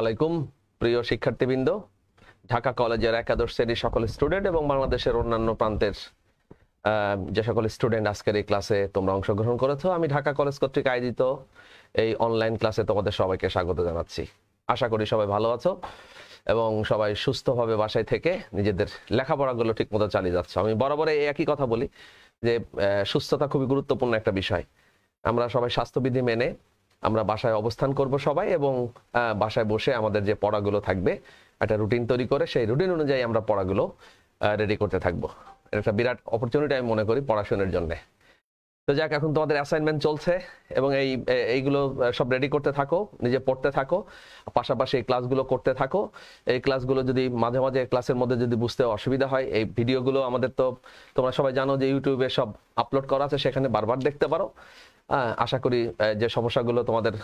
আলাইকুম প্রিয় শিক্ষার্থীবৃন্দ ঢাকা কলেজের একাদশ শ্রেণীর সকল স্টুডেন্ট এবং বাংলাদেশের অন্যান্য প্রান্তের যে সকল স্টুডেন্ট আজকের এই ক্লাসে তোমরা অংশগ্রহণ করেছো আমি ঢাকা কলেজ কর্তৃক আয়োজিত এই অনলাইন ক্লাসে তোমাদের সবাইকে স্বাগত জানাচ্ছি আশা করি সবাই ভালো আছো এবং সবাই সুস্থভাবে বাসায় থেকে নিজেদের লেখাপড়াগুলো ঠিকমতো চালিয়ে যাচ্ছে আমি বরাবর এই একই কথা বলি যে সুস্থতা খুবই গুরুত্বপূর্ণ একটা বিষয় আমরা সবাই স্বাস্থ্যবিধি মেনে আমরা বাসায় অবস্থান করব সবাই এবং বাসায় বসে আমাদের যে পড়াগুলো থাকবে একটা রুটিন তৈরি করে সেই রুটিন অনুযায়ী আমরা পড়াগুলো রেডি করতে থাকবো এটা একটা বিরাট অপরচুনিটি আমি মনে করি পড়াশোনার জন্যে তো যাক এখন তোমাদের অ্যাসাইনমেন্ট চলছে এবং এই এইগুলো সব রেডি করতে থাকো নিজে পড়তে থাকো পাশাপাশি এই ক্লাসগুলো করতে থাকো এই ক্লাসগুলো যদি মাঝে মাঝে ক্লাসের মধ্যে যদি বুঝতে অসুবিধা হয় এই ভিডিওগুলো আমাদের তো তোমরা সবাই জানো যে ইউটিউবে সব আপলোড করা আছে সেখানে বারবার দেখতে পারো আশা করি যে সমস্যাগুলো তোমাদের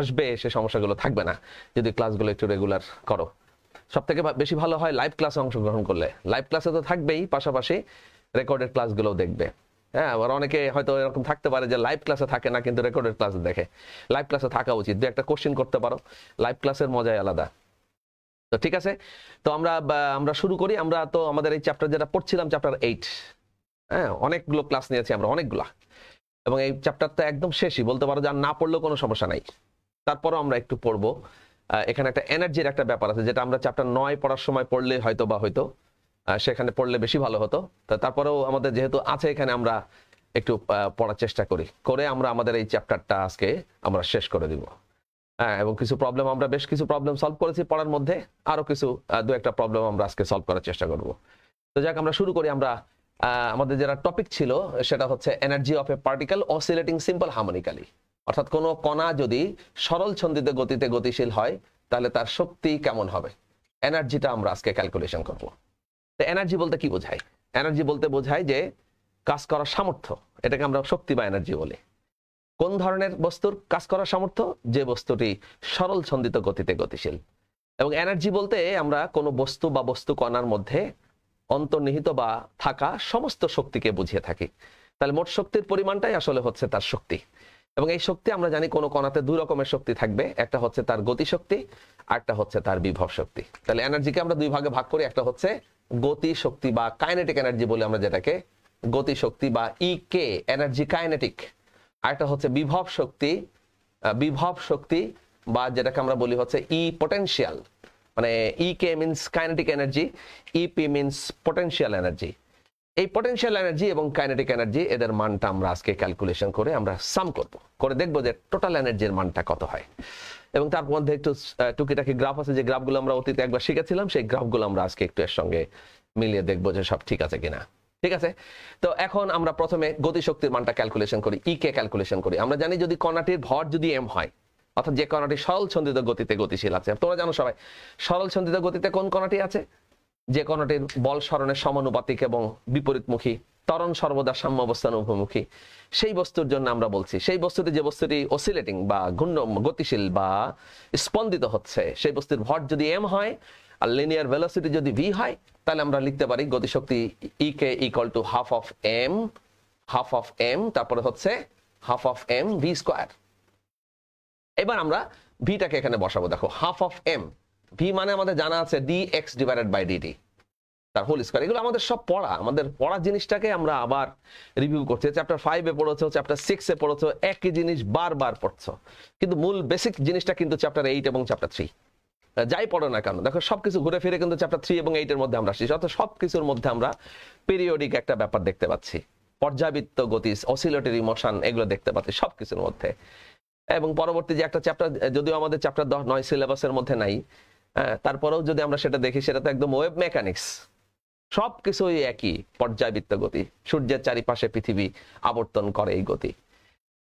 আসবে সে সমস্যাগুলো থাকবে না যদি ক্লাসগুলো একটু রেগুলার করো সব থেকে বেশি ভালো হয় লাইভ ক্লাসে অংশগ্রহণ করলে লাইভ ক্লাসে তো থাকবেই পাশাপাশি রেকর্ডের ক্লাসগুলোও দেখবে হ্যাঁ আবার অনেকে হয়তো এরকম থাকতে পারে যে লাইভ ক্লাসে থাকে না কিন্তু রেকর্ডের ক্লাসে দেখে লাইভ ক্লাসে থাকা উচিত দু একটা কোশ্চেন করতে পারো লাইভ ক্লাসের মজাই আলাদা তো ঠিক আছে তো আমরা আমরা শুরু করি আমরা তো আমাদের এই চ্যাপ্টার যেটা পড়ছিলাম চ্যাপ্টার এইট হ্যাঁ অনেকগুলো ক্লাস নিয়েছি আমরা অনেকগুলা এবং এই চ্যাপ্টারটা একদম শেষই বলতে পারো যা না পড়লেও কোনো সমস্যা নাই তারপরও আমরা একটু পড়বো এখানে একটা এনার্জির একটা ব্যাপার আছে যেটা আমরা চ্যাপ্টার নয় পড়ার সময় পড়লে হয়তো বা হয়তো সেখানে পড়লে বেশি ভালো হতো তা তারপরেও আমাদের যেহেতু আছে এখানে আমরা একটু পড়ার চেষ্টা করি করে আমরা আমাদের এই চ্যাপ্টারটা আজকে আমরা শেষ করে দিব হ্যাঁ এবং কিছু প্রবলেম আমরা বেশ কিছু প্রবলেম সলভ করেছি পড়ার মধ্যে আরও কিছু দু একটা প্রবলেম আমরা আজকে সলভ করার চেষ্টা করব তো যাক আমরা শুরু করি আমরা আমাদের যেটা টপিক ছিল সেটা হচ্ছে energy of a particle oscillating simple harmonically অর্থাৎ কোনো কণা যদি সরল ছন্দিতে গতিতে গতিশীল হয় তাহলে তার শক্তি কেমন হবে এনার্জিটা আমরা আজকে ক্যালকুলেশন করব তো এনার্জি বলতে কি বোঝায় এনার্জি বলতে বোঝায় যে কাজ করার সামর্থ্য এটাকে আমরা শক্তি বা এনার্জি বলি কোন ধরনের বস্তুর কাজ করার সামর্থ্য যে বস্তুটি সরল ছন্দিত গতিতে গতিশীল এবং এনার্জি বলতে আমরা কোনো বস্তু বা বস্তু কণার মধ্যে অন্তর্নিহিত বা থাকা সমস্ত শক্তিকে বুঝিয়ে থাকি তাহলে মোট শক্তির পরিমাণটাই আসলে হচ্ছে তার শক্তি এবং এই শক্তি আমরা জানি কোনো কণাতে দুই রকমের শক্তি থাকবে একটা হচ্ছে তার গতিশক্তি আরটা হচ্ছে তার বিভব শক্তি তাহলে এনার্জিকে আমরা দুই ভাগে ভাগ করি একটা হচ্ছে গতি শক্তি বা কাইনেটিক এনার্জি বলে আমরা যেটাকে গতি শক্তি বা ই কে এনার্জি কাইনেটিক আরেকটা হচ্ছে বিভব শক্তি বিভব শক্তি বা যেটাকে আমরা বলি হচ্ছে ই e পটেন্সিয়াল মানে E K means kinetic energy EP means potential energy এই পটেনশিয়াল এনার্জি এবং কাইনেটিক এনার্জি এদের মানটা আমরা আজকে ক্যালকুলেশন করে আমরা সাম করব করে দেখব যে টোটাল এনার্জির মানটা কত হয় এবং তার মধ্যে একটু টুকিটাকি গ্রাফ আছে যে গ্রাফগুলো আমরা অতীতে একবার শিখেছিলাম সেই গ্রাফগুলো আমরা আজকে একটু এর সঙ্গে মিলিয়ে দেখবো যে সব ঠিক আছে কিনা ঠিক আছে তো এখন আমরা প্রথমে গতিশক্তির মানটা ক্যালকুলেশন করি ই কে ক্যালকুলেশন করি আমরা জানি যদি কণাটির ভর যদি এম হয় অর্থাৎ যে কণাটি সরল ছন্দিত গতিতে গতিশীল আছে তোমরা জানো সবাই সরল ছন্দিত গতিতে কোন কণাটি আছে যে কণাটির বল স্মরণের সমানুপাতিক এবং বিপরীতমুখী তরণ সর্বদা সাম্য অবস্থান উপমুখী সেই বস্তুর জন্য আমরা বলছি সেই বস্তুটি যে বস্তুটি অসিলেটিং বা ঘূর্ণ গতিশীল বা স্পন্দিত হচ্ছে সেই বস্তুর ভর যদি এম হয় আর লিনিয়ার ভেলোসিটি যদি ভি হয় তাহলে আমরা লিখতে পারি গতিশক্তি E K equal to half of M half of M তারপরে হচ্ছে half of M V square এবার আমরা ভিটাকে এখানে বসাবো দেখো হাফ অফ এম ভি মানে আমাদের জানা আছে D X divided by D তার হোল স্কোয়ার এগুলো আমাদের সব পড়া আমাদের পড়া জিনিসটাকে আমরা আবার রিভিউ করছি চ্যাপ্টার ফাইভে পড়েছো চ্যাপ্টার সিক্সে পড়েছো একই জিনিস বারবার পড়ছো কিন্তু মূল বেসিক জিনিসটা কিন্তু চ্যাপ্টার এইট এবং চ্যাপ্টার থ্রি যাই পড়ো না কেন দেখো সবকিছু ঘুরে ফিরে কিন্তু চ্যাপ্টার থ্রি এবং এইটের মধ্যে আমরা আসছি অর্থাৎ সব কিছুর মধ্যে আমরা পিরিয়ডিক একটা ব্যাপার দেখতে পাচ্ছি পর্যাবৃত্ত গতি অসিলেটরি ইমোশন এগুলো দেখতে পাচ্ছি সব কিছুর মধ্যে এবং পরবর্তী যে একটা চ্যাপ্টার যদিও আমাদের চ্যাপ্টার দশ নয় সিলেবাসের মধ্যে নাই তারপরেও যদি আমরা সেটা দেখি সেটা তো একদম ওয়েব মেকানিক্স সব কিছুই একই পর্যায়বৃত্ত গতি সূর্যের চারিপাশে পৃথিবী আবর্তন করে এই গতি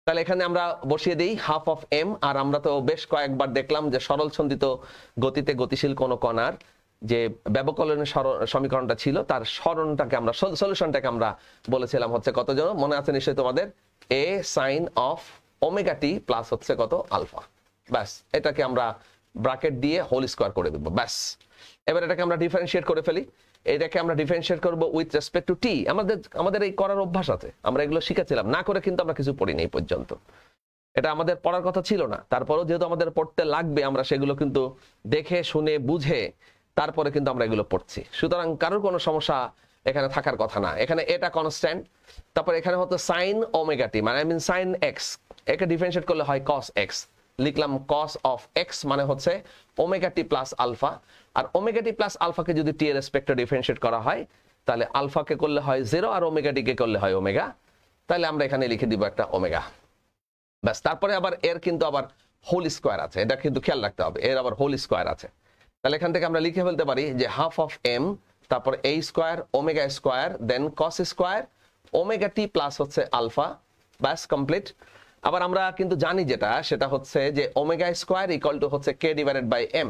তাহলে এখানে আমরা বসিয়ে দিই হাফ অফ এম আর আমরা তো বেশ কয়েকবার দেখলাম যে সরল ছন্দিত গতিতে গতিশীল কোনো কণার যে ব্যবকলনের সমীকরণটা ছিল তার স্মরণটাকে আমরা সলিউশনটাকে আমরা বলেছিলাম হচ্ছে কতজন মনে আছে নিশ্চয়ই তোমাদের A sine of omega T plus হচ্ছে কত আলফা ব্যাস এটাকে আমরা ব্রাকেট দিয়ে হোল স্কোয়ার করে দেবো ব্যাস এবার এটাকে আমরা ডিফারেন্সিয়েট করে ফেলি এটাকে আমরা ডিফারেন্সিয়েট করবো উইথ রেসপেক্ট টু টি আমাদের আমাদের এই করার অভ্যাস আছে আমরা এগুলো শিখেছিলাম না করে কিন্তু আমরা কিছু পড়িনি এই পর্যন্ত এটা আমাদের পড়ার কথা ছিল না তারপরেও যেহেতু আমাদের পড়তে লাগবে আমরা সেগুলো কিন্তু দেখে শুনে বুঝে তারপরে কিন্তু আমরা এগুলো পড়ছি সুতরাং কারোর কোনো সমস্যা এখানে থাকার কথা না এখানে এটা কনস্ট্যান্ট তারপর এখানে হতো সাইন ওমেগা টি মানে আই মিন সাইন এক্স একে ডিফারেন্সিয়েট করলে হয় কস এক্স লিখলাম কস অফ এক্স মানে হচ্ছে ওমেগা টি প্লাস আলফা আর ওমেগা টি প্লাস আলফাকে যদি টি এর রেসপেক্টে ডিফারেন্সিয়েট করা হয় তাহলে আলফাকে করলে হয় জিরো আর ওমেগা ওমেগাটিকে করলে হয় ওমেগা তাহলে আমরা এখানে লিখে দিব একটা ওমেগা ব্যাস তারপরে আবার এর কিন্তু আবার হোল স্কোয়ার আছে এটা কিন্তু খেয়াল রাখতে হবে এর আবার হোল স্কোয়ার আছে তাহলে এখান থেকে আমরা লিখে ফেলতে পারি যে হাফ অফ এম তারপর এই square omega square then cos square omega টি প্লাস হচ্ছে আলফা ব্যাস কমপ্লিট আবার আমরা কিন্তু জানি যেটা সেটা হচ্ছে যে ওমেগা স্কোয়ার ইকল টু হচ্ছে কে ডিভাইডেড বাই এম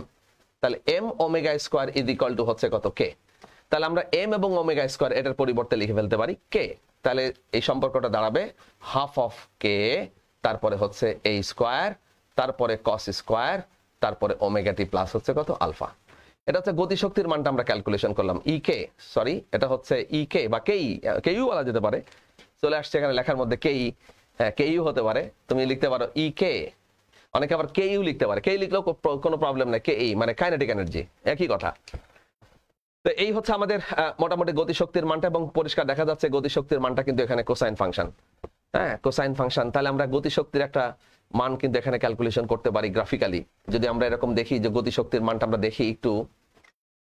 তাহলে M omega square is equal to হচ্ছে কত কে তাহলে আমরা এম এবং ওমেগা স্কোয়ার এটার পরিবর্তে লিখে ফেলতে পারি কে তাহলে এই সম্পর্কটা দাঁড়াবে হাফ অফ কে তারপরে হচ্ছে এ স্কোয়ার তারপরে কস স্কোয়ার তারপরে ওমেগা টি প্লাস হচ্ছে কত আলফা এটা হচ্ছে গতিশক্তির মানটা আমরা ক্যালকুলেশন করলাম ই কে সরি এটা হচ্ছে ই e কে বা কেই কেইউ e, বলা যেতে পারে চলে আসছে এখানে লেখার মধ্যে কেই e, হ্যাঁ কেইউ হতে পারে তুমি লিখতে পারো ই কে অনেকে আবার কেইউ লিখতে পারে কেই লিখলেও কোনো প্রবলেম নাই কে ই মানে কাইনেটিক এনার্জি একই কথা তো এই হচ্ছে আমাদের মোটামুটি গতিশক্তির মানটা এবং পরিষ্কার দেখা যাচ্ছে গতিশক্তির মানটা কিন্তু এখানে কোসাইন ফাংশন হ্যাঁ কোসাইন ফাংশন তাহলে আমরা গতিশক্তির একটা মান কিন্তু এখানে ক্যালকুলেশন করতে পারি গ্রাফিক্যালি যদি আমরা এরকম দেখি যে গতিশক্তির মানটা আমরা দেখি একটু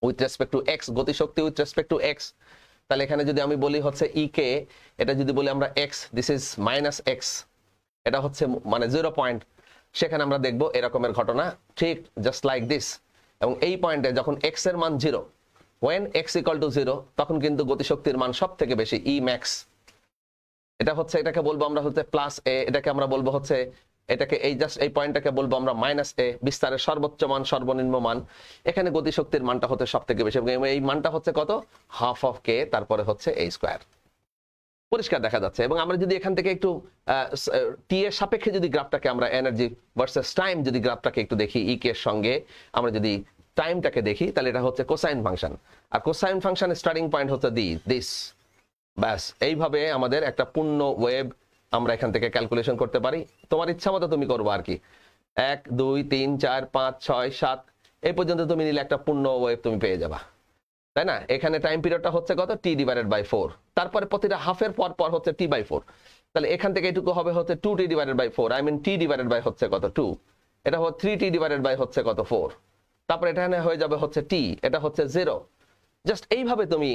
উইথ রেসপেক্ট টু এক্স গতিশক্তি উইথ রেসপেক্ট টু এক্স তাহলে এখানে যদি আমি বলি হচ্ছে ই e কে এটা যদি বলি আমরা X this is minus X এটা হচ্ছে মানে জিরো পয়েন্ট সেখানে আমরা দেখব এরকমের ঘটনা ঠিক জাস্ট লাইক দিস এবং এই পয়েন্টে যখন এক্স এর মান zero when x equal to zero তখন কিন্তু গতিশক্তির মান সব থেকে বেশি ই e ম্যাক্স এটা হচ্ছে এটাকে বলবো আমরা হচ্ছে প্লাস এ এটাকে আমরা বলবো হচ্ছে এটাকে এই জাস্ট এই পয়েন্টটাকে বলবো আমরা মাইনাস এ বিস্তারের সর্বোচ্চ মান সর্বনিম্ন মান এখানে গতিশক্তির মানটা হতে সব থেকে বেশি এবং এই মানটা হচ্ছে কত হাফ অফ কে তারপরে হচ্ছে এই স্কোয়ার পরিষ্কার দেখা যাচ্ছে এবং আমরা যদি এখান থেকে একটু টি এর সাপেক্ষে যদি গ্রাফটাকে আমরা এনার্জি ভার্সেস টাইম যদি গ্রাফটাকে একটু দেখি ই e কে এর সঙ্গে আমরা যদি টাইমটাকে দেখি তাহলে এটা হচ্ছে কোসাইন ফাংশন আর কোসাইন ফাংশনের স্টার্টিং পয়েন্ট হচ্ছে দি দিস ব্যাস এইভাবে আমাদের একটা পূর্ণ ওয়েব আমরা এখান থেকে ক্যালকুলেশন করতে পারি তোমার ইচ্ছা মতো তুমি করবো আর কি এক দুই তিন চার পাঁচ ছয় সাত এই পর্যন্ত তুমি নিলে একটা পূর্ণ ওয়েব তুমি পেয়ে যাবা তাই না এখানে টাইম পিরিয়ডটা হচ্ছে কত টি ডিভাইডেড বাই ফোর তারপরে প্রতিটা হাফের পর পর হচ্ছে টি বাই ফোর তাহলে এখান থেকে এটুকু হবে হচ্ছে two T divided by four I mean T divided by হচ্ছে কত টু এটা হচ্ছে থ্রি টি ডিভাইডেড বাই হচ্ছে কত ফোর তারপরে এখানে হয়ে যাবে হচ্ছে টি এটা হচ্ছে জিরো জাস্ট এইভাবে তুমি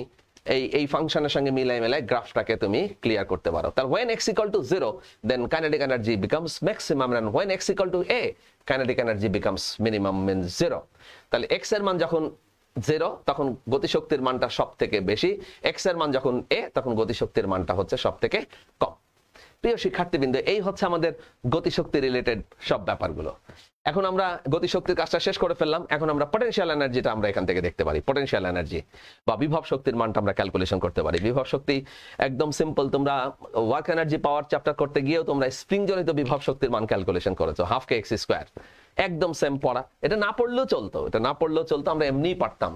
এই এই ফাংশনের সঙ্গে মিলাই মেলাই গ্রাফটাকে তুমি ক্লিয়ার করতে পারো তাহলে when X equal to zero then kinetic energy becomes maximum and when x equal to a kinetic energy becomes minimum means তাহলে এক্স এর মান যখন জেরো তখন গতিশক্তির মানটা সব থেকে বেশি এক্স এর মান যখন এ তখন গতিশক্তির মানটা হচ্ছে সব থেকে কম প্রিয় শিক্ষার্থীবৃন্দ এই হচ্ছে আমাদের গতিশক্তি রিলেটেড সব ব্যাপারগুলো এখন আমরা গতিশক্তির কাজটা শেষ করে ফেললাম এখন আমরা পটেনশিয়াল এনার্জিটা আমরা এখান থেকে দেখতে পারি পটেনশিয়াল এনার্জি বা বিভব শক্তির মানটা আমরা ক্যালকুলেশন করতে পারি বিভব শক্তি একদম সিম্পল তোমরা ওয়ার্ক এনার্জি পাওয়ার চ্যাপ্টার করতে গিয়েও তোমরা স্প্রিং জনিত বিভব শক্তির মান ক্যালকুলেশন করেছো হাফ কে এক্স স্কোয়ার একদম সেম পড়া এটা না পড়লেও চলতো এটা না পড়লেও চলতো আমরা এমনিই পারতাম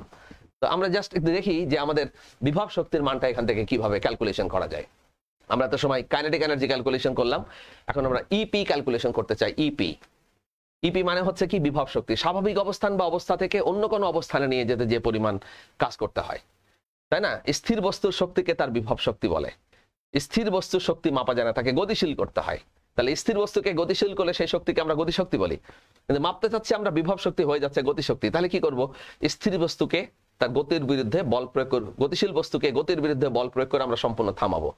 তো আমরা জাস্ট একটু দেখি যে আমাদের বিভব শক্তির মানটা এখান থেকে কিভাবে ক্যালকুলেশন করা যায় আমরা তো সময় কাইনেটিক এনার্জি ক্যালকুলেশন করলাম এখন আমরা ইপি e ক্যালকুলেশন করতে চাই ইপি e ইপি e মানে হচ্ছে কি বিভব শক্তি স্বাভাবিক অবস্থান বা অবস্থা থেকে অন্য কোনো অবস্থানে নিয়ে যেতে যে পরিমাণ কাজ করতে হয় তাই না স্থির বস্তুর শক্তিকে তার বিভব শক্তি বলে স্থির বস্তুর শক্তি মাপা যায় না তাকে গতিশীল করতে হয় তাহলে স্থির বস্তুকে গতিশীল করলে সেই শক্তিকে আমরা গতিশক্তি বলি কিন্তু মাপতে চাচ্ছি আমরা বিভব শক্তি হয়ে যাচ্ছে গতিশক্তি তাহলে কি করব স্থির বস্তুকে তার গতির বিরুদ্ধে বল প্রয়োগ গতিশীল বস্তুকে গতির বিরুদ্ধে বল প্রয়োগ করে আমরা সম্পূর্ণ থামাবো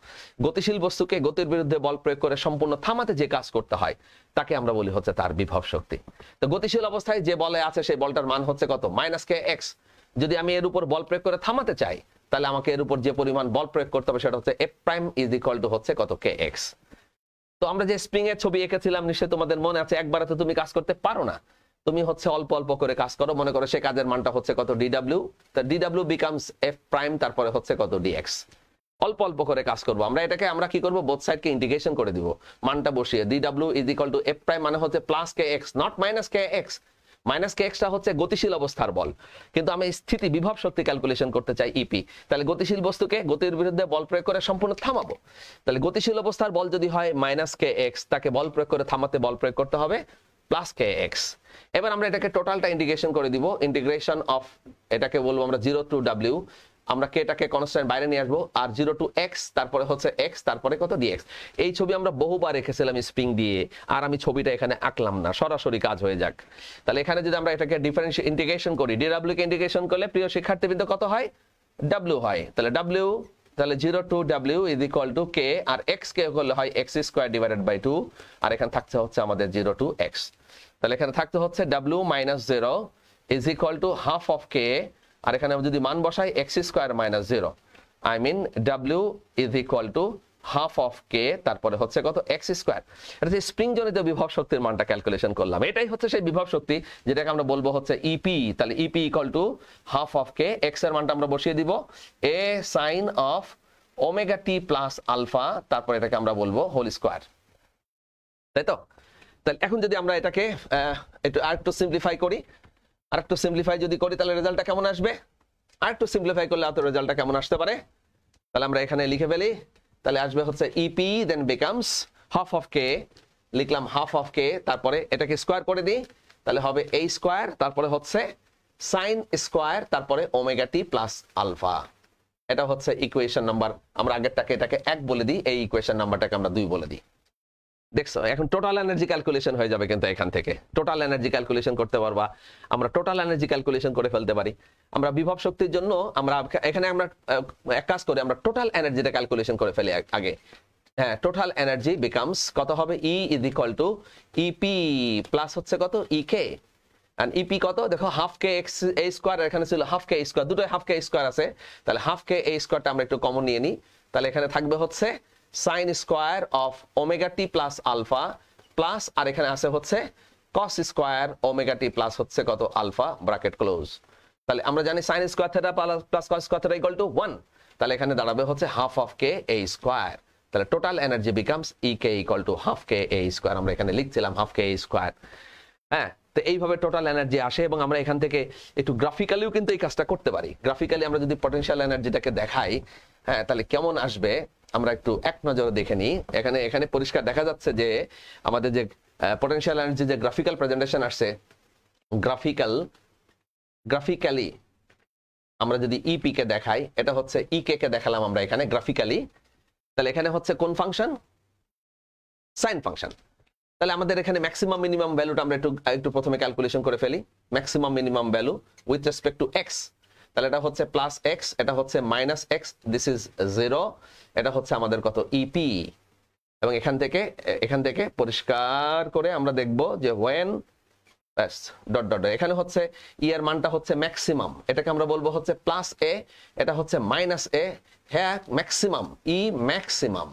গতিশীল বস্তুকে গতির বিরুদ্ধে বল প্রয়োগ করে সম্পূর্ণ থামাতে যে কাজ করতে হয় তাকে আমরা বলি হচ্ছে তার বিভব শক্তি তো গতিশীল অবস্থায় যে বলে আছে সেই বলটার মান হচ্ছে কত মাইনাস কে এক্স যদি আমি এর উপর বল প্রয়োগ করে থামাতে চাই তাহলে আমাকে এর উপর যে পরিমাণ বল প্রয়োগ করতে হবে সেটা হচ্ছে F prime is equal to হচ্ছে কত কে এক্স তো আমরা যে স্প্রিং এর ছবি এঁকেছিলাম নিশ্চয়ই তোমাদের মনে আছে একবারে তো তুমি কাজ করতে পারো না তুমি হচ্ছে অল্প অল্প করে কাজ করো মনে করো সে কাজের মানটা হচ্ছে কত ডিডাব্লিউ তা ডিডাব্লিউ বিকামস এফ প্রাইম তারপরে হচ্ছে কত ডিএক্স অল্প অল্প করে কাজ করবো আমরা এটাকে আমরা কি করবো বোথ সাইডকে ইন্টিগ্রেশন করে দিব মানটা বসিয়ে d W is equal to F prime মানে হচ্ছে plus k x naught minus k x minus k এক্সটা হচ্ছে গতিশীল অবস্থার বল কিন্তু আমি স্থিতি বিভব শক্তি ক্যালকুলেশন করতে চাই ইপি e তাহলে গতিশীল বস্তুকে গতির বিরুদ্ধে বল প্রয়োগ করে সম্পূর্ণ থামাবো তাহলে গতিশীল অবস্থার বল যদি হয় মাইনাস কে এক্স তাকে বল প্রয়োগ করে থামাতে বল প্রয়োগ করতে হবে প্লাস কে এক্স এবার আমরা এটাকে টোটালটা ইন্টিগ্রেশন করে দিব ইন্টিগ্রেশন অফ এটাকে বলবো আমরা জিরো টু ডাব্লিউ আমরা কেটাকে কনস্ট্যান্ট বাইরে নিয়ে আসবো আর জিরো টু এক্স তারপরে হচ্ছে এক্স তারপরে কত এক্স এই ছবি আমরা বহুবার রেখেছিলাম স্প্রিং দিয়ে আর আমি ছবিটা এখানে আঁকলাম না সরাসরি কাজ হয়ে যাক তাহলে এখানে যদি আমরা এটাকে ডিফারেন্সিয়ে ইন্টিগ্রেশন করি ডাব্লিউকে ইন্টিগ্রেশন করলে প্রিয় শিক্ষার্থীবৃন্দ কত হয় ডাব্লিউ হয় তাহলে ডাব্লিউ তাহলে zero to W is equal to k আর এক্স কে করলে হয় x square divided by two আর এখানে থাকতে হচ্ছে আমাদের জিরো টু এক্স তাহলে এখানে থাকতে হচ্ছে W minus zero is equal to half of k আর এখানে যদি মান বসাই x square minus zero I mean W is equal to half of k তারপরে হচ্ছে কত এক্স স্কোয়ার এটা হচ্ছে স্প্রিং জনিত বিভব শক্তির মানটা ক্যালকুলেশন করলাম এটাই হচ্ছে সেই বিভব শক্তি যেটাকে আমরা বলবো হচ্ছে ইপি e তাহলে EP equal to half of k x এর মানটা আমরা বসিয়ে দিব A sine of omega T plus alpha তারপর এটাকে আমরা বলবো হোল স্কোয়ার তাই তো তাহলে এখন যদি আমরা এটাকে একটু আর একটু সিম্পলিফাই করি আর একটু সিম্পলিফাই যদি করি তাহলে রেজাল্টটা কেমন আসবে আর একটু সিম্পলিফাই করলে অত রেজাল্টটা কেমন আসতে পারে তাহলে আমরা এখানে লিখে ফেলি তাহলে আসবে হচ্ছে EP then becomes half of k লিখলাম হাফ অফ কে তারপরে এটাকে স্কোয়ার করে দিই তাহলে হবে এই স্কোয়ার তারপরে হচ্ছে সাইন স্কোয়ার তারপরে ওমেগা টি প্লাস আলফা এটা হচ্ছে ইকুয়েশন নাম্বার আমরা আগেরটাকে এটাকে এক বলে দিই এই ইকুয়েশন নাম্বারটাকে আমরা দুই বলে দিই দেখছো এখন টোটাল এনার্জি ক্যালকুলেশন হয়ে যাবে কিন্তু এখান থেকে টোটাল এনার্জি ক্যালকুলেশন করতে পারবা আমরা টোটাল এনার্জি ক্যালকুলেশন করে ফেলতে পারি আমরা বিভব শক্তির জন্য আমরা এখানে আমরা এক কাজ করে আমরা টোটাল এনার্জিটা ক্যালকুলেশন করে ফেলি আগে হ্যাঁ টোটাল এনার্জি বিকামস কত হবে E is equal to EP plus হচ্ছে কত ই কে আর ইপি কত দেখো half K x A square এখানে ছিল হাফ কে স্কোয়ার দুটোই হাফ কে স্কোয়ার আছে তাহলে হাফ কে এ স্কোয়ারটা আমরা একটু কমন নিয়ে নিই তাহলে এখানে থাকবে হচ্ছে sine square of omega T plus alpha plus আর এখানে আছে হচ্ছে কস স্কোয়ার ওমেগা টি প্লাস হচ্ছে কত আলফা ব্রাকেট ক্লোজ তাহলে আমরা জানি sine square theta plus cos square theta equal to 1 তাহলে এখানে দাঁড়াবে হচ্ছে half of k A square তাহলে total energy becomes E K equal to half k A square আমরা এখানে লিখছিলাম হাফ কে এ স্কোয়ার হ্যাঁ তো এইভাবে টোটাল এনার্জি আসে এবং আমরা এখান থেকে একটু গ্রাফিক্যালিও কিন্তু এই কাজটা করতে পারি গ্রাফিক্যালি আমরা যদি পটেনশিয়াল এনার্জিটাকে দেখাই হ্যাঁ তাহলে কেমন আসবে আমরা একটু এক নজরে দেখে নিই এখানে এখানে পরিষ্কার দেখা যাচ্ছে যে আমাদের যে পটেনশিয়াল এনার্জি যে গ্রাফিক্যাল প্রেজেন্টেশন আসছে গ্রাফিক্যাল গ্রাফিক্যালি আমরা যদি ইপি e কে দেখাই এটা হচ্ছে ই e কে কে দেখালাম আমরা এখানে গ্রাফিক্যালি তাহলে এখানে হচ্ছে কোন ফাংশন সাইন ফাংশন তাহলে আমাদের এখানে ম্যাক্সিমাম মিনিমাম ভ্যালুটা আমরা একটু একটু প্রথমে ক্যালকুলেশন করে ফেলি maximum minimum value with respect to x তাহলে এটা হচ্ছে প্লাস এক্স এটা হচ্ছে minus x this is zero এটা হচ্ছে আমাদের কত ইপি e এবং এখান থেকে এখান থেকে পরিষ্কার করে আমরা দেখব যে ওয়েন ব্যাস ডট ডট এখানে হচ্ছে ই e এর মানটা হচ্ছে ম্যাক্সিমাম এটাকে আমরা বলবো হচ্ছে প্লাস এ এটা হচ্ছে মাইনাস এ হ্যাঁ maximum E maximum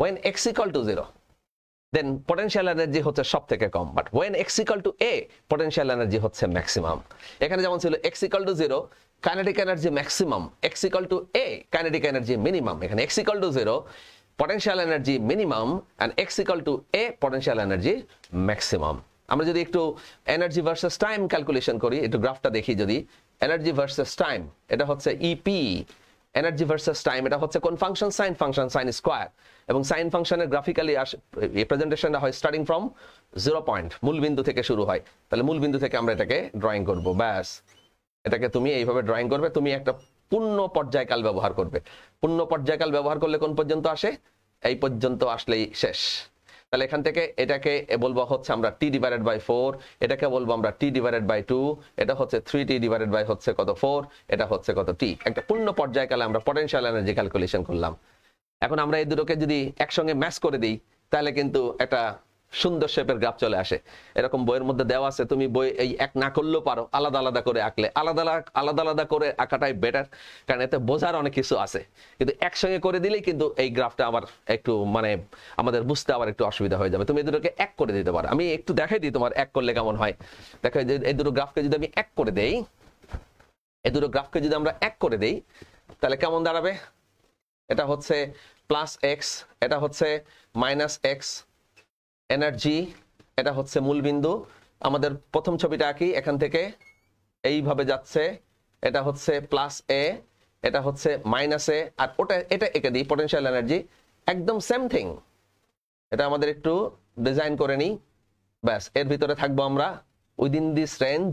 when x equal to zero then potential energy হচ্ছে সব থেকে কম but when x equal to A potential energy হচ্ছে ম্যাক্সিমাম এখানে যেমন ছিল x equal to zero kinetic energy maximum x equal to A kinetic energy minimum এখানে x equal to zero potential energy minimum and x equal to A potential energy maximum আমরা যদি একটু energy versus time calculation করি একটু গ্রাফটা দেখি যদি এনার্জি ভার্সেস টাইম এটা হচ্ছে EP e energy versus time এটা হচ্ছে কোন function sine function sine square এবং সাইন ফাংশনের গ্রাফিক্যালি প্রেজেন্টেশনটা হয় স্টার্টিং ফ্রম জিরো পয়েন্ট মূলবিন্দু থেকে শুরু হয় তাহলে মূলবিন্দু থেকে আমরা এটাকে ড্রয়িং করব ব্যাস এটাকে তুমি এইভাবে ড্রয়িং করবে তুমি একটা পূর্ণ পর্যায়কাল ব্যবহার করবে পূর্ণ পর্যায়কাল ব্যবহার করলে কোন পর্যন্ত আসে এই পর্যন্ত আসলেই শেষ তাহলে এখান থেকে এটাকে বলবো হচ্ছে আমরা টি ডিভাইডেড বাই ফোর এটাকে বলবো আমরা টি ডিভাইডেড বাই টু এটা হচ্ছে থ্রি টি ডিভাইডেড বাই হচ্ছে কত ফোর এটা হচ্ছে কত টি একটা পূর্ণ পর্যায়কালে আমরা পটেন্সিয়াল এনার্জি ক্যালকুলেশন করলাম এখন আমরা এই দুটোকে যদি একসঙ্গে ম্যাচ করে দিই তাহলে কিন্তু একটা সুন্দর শেপের গ্রাফ চলে আসে এরকম বইয়ের মধ্যে দেওয়া আছে তুমি বই এই এক না করলেও পারো আলাদা আলাদা করে আঁকলে আলাদা আলাদা আলাদা করে আঁকাটাই বেটার কারণ এতে বোঝার অনেক কিছু আছে কিন্তু একসঙ্গে করে দিলেই কিন্তু এই গ্রাফটা আবার একটু মানে আমাদের বুঝতে আবার একটু অসুবিধা হয়ে যাবে তুমি এই দুটোকে এক করে দিতে পারো আমি একটু দেখাই দিই তোমার এক করলে কেমন হয় দেখো এই দুটো গ্রাফকে যদি আমি এক করে দেই এই দুটো গ্রাফকে যদি আমরা এক করে দেই তাহলে কেমন দাঁড়াবে এটা হচ্ছে প্লাস এক্স এটা হচ্ছে মাইনাস এক্স এনার্জি এটা হচ্ছে মূলবিন্দু আমাদের প্রথম ছবিটা আঁকি এখান থেকে এইভাবে যাচ্ছে এটা হচ্ছে প্লাস এ এটা হচ্ছে মাইনাস এ আর ওটা এটা এঁকে দিই পটেন্সিয়াল এনার্জি একদম সেম থিং এটা আমাদের একটু ডিজাইন করে নিই ব্যাস এর ভিতরে থাকবো আমরা within this range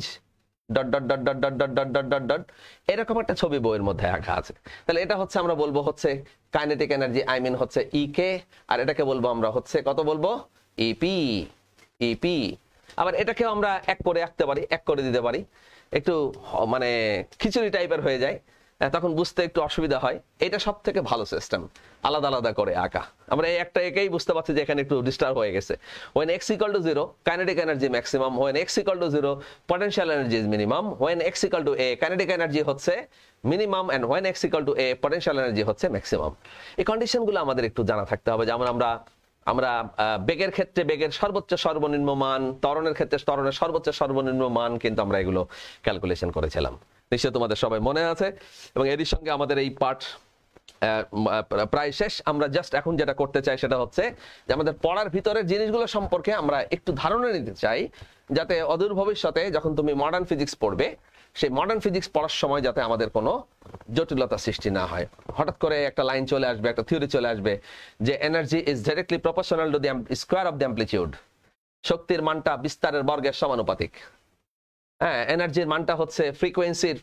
dot dot dot dot dot dot dot dot dot dot এরকম একটা ছবি বইয়ের মধ্যে আঁকা আছে তাহলে এটা হচ্ছে আমরা বলবো হচ্ছে কাইনেটিক এনার্জি আই মিন হচ্ছে ই e কে আর এটাকে বলবো আমরা হচ্ছে কত বলবো এপি e এপি e আবার এটাকেও আমরা এক করে আঁকতে পারি এক করে দিতে পারি একটু মানে খিচুড়ি টাইপের হয়ে যায় তখন বুঝতে একটু অসুবিধা হয় এটা সব থেকে ভালো সিস্টেম আলাদা আলাদা করে আঁকা আমরা এই একটা একেই বুঝতে পারছি যে এখানে একটু ডিস্টার্ব হয়ে গেছে when x equal to zero kinetic energy maximum when x equal to zero potential energy is minimum when x equal to A kinetic energy হচ্ছে minimum and when x equal to A potential energy হচ্ছে maximum এই কন্ডিশনগুলো আমাদের একটু জানা থাকতে হবে যেমন আমরা আমরা বেগের ক্ষেত্রে বেগের সর্বোচ্চ সর্বনিম্ন মান তরণের ক্ষেত্রে তরণের সর্বোচ্চ সর্বনিম্ন মান কিন্তু আমরা এগুলো ক্যালকুলেশন করেছিলাম নিশ্চয় তোমাদের সবাই মনে আছে এবং এরই সঙ্গে আমাদের এই পাঠ প্রায় শেষ আমরা জাস্ট এখন যেটা করতে চাই সেটা হচ্ছে যে আমাদের পড়ার ভিতরের জিনিসগুলো সম্পর্কে আমরা একটু ধারণা নিতে চাই যাতে অদূর ভবিষ্যতে যখন তুমি মডার্ন ফিজিক্স পড়বে সেই মডার্ন ফিজিক্স পড়ার সময় যাতে আমাদের কোনো জটিলতা সৃষ্টি না হয় হঠাৎ করে একটা লাইন চলে আসবে একটা থিওরি চলে আসবে যে energy is directly proportional to the square of the amplitude শক্তির মানটা বিস্তারের বর্গের সমানুপাতিক হ্যাঁ এনার্জির মানটা হচ্ছে ফ্রিকোয়েন্সির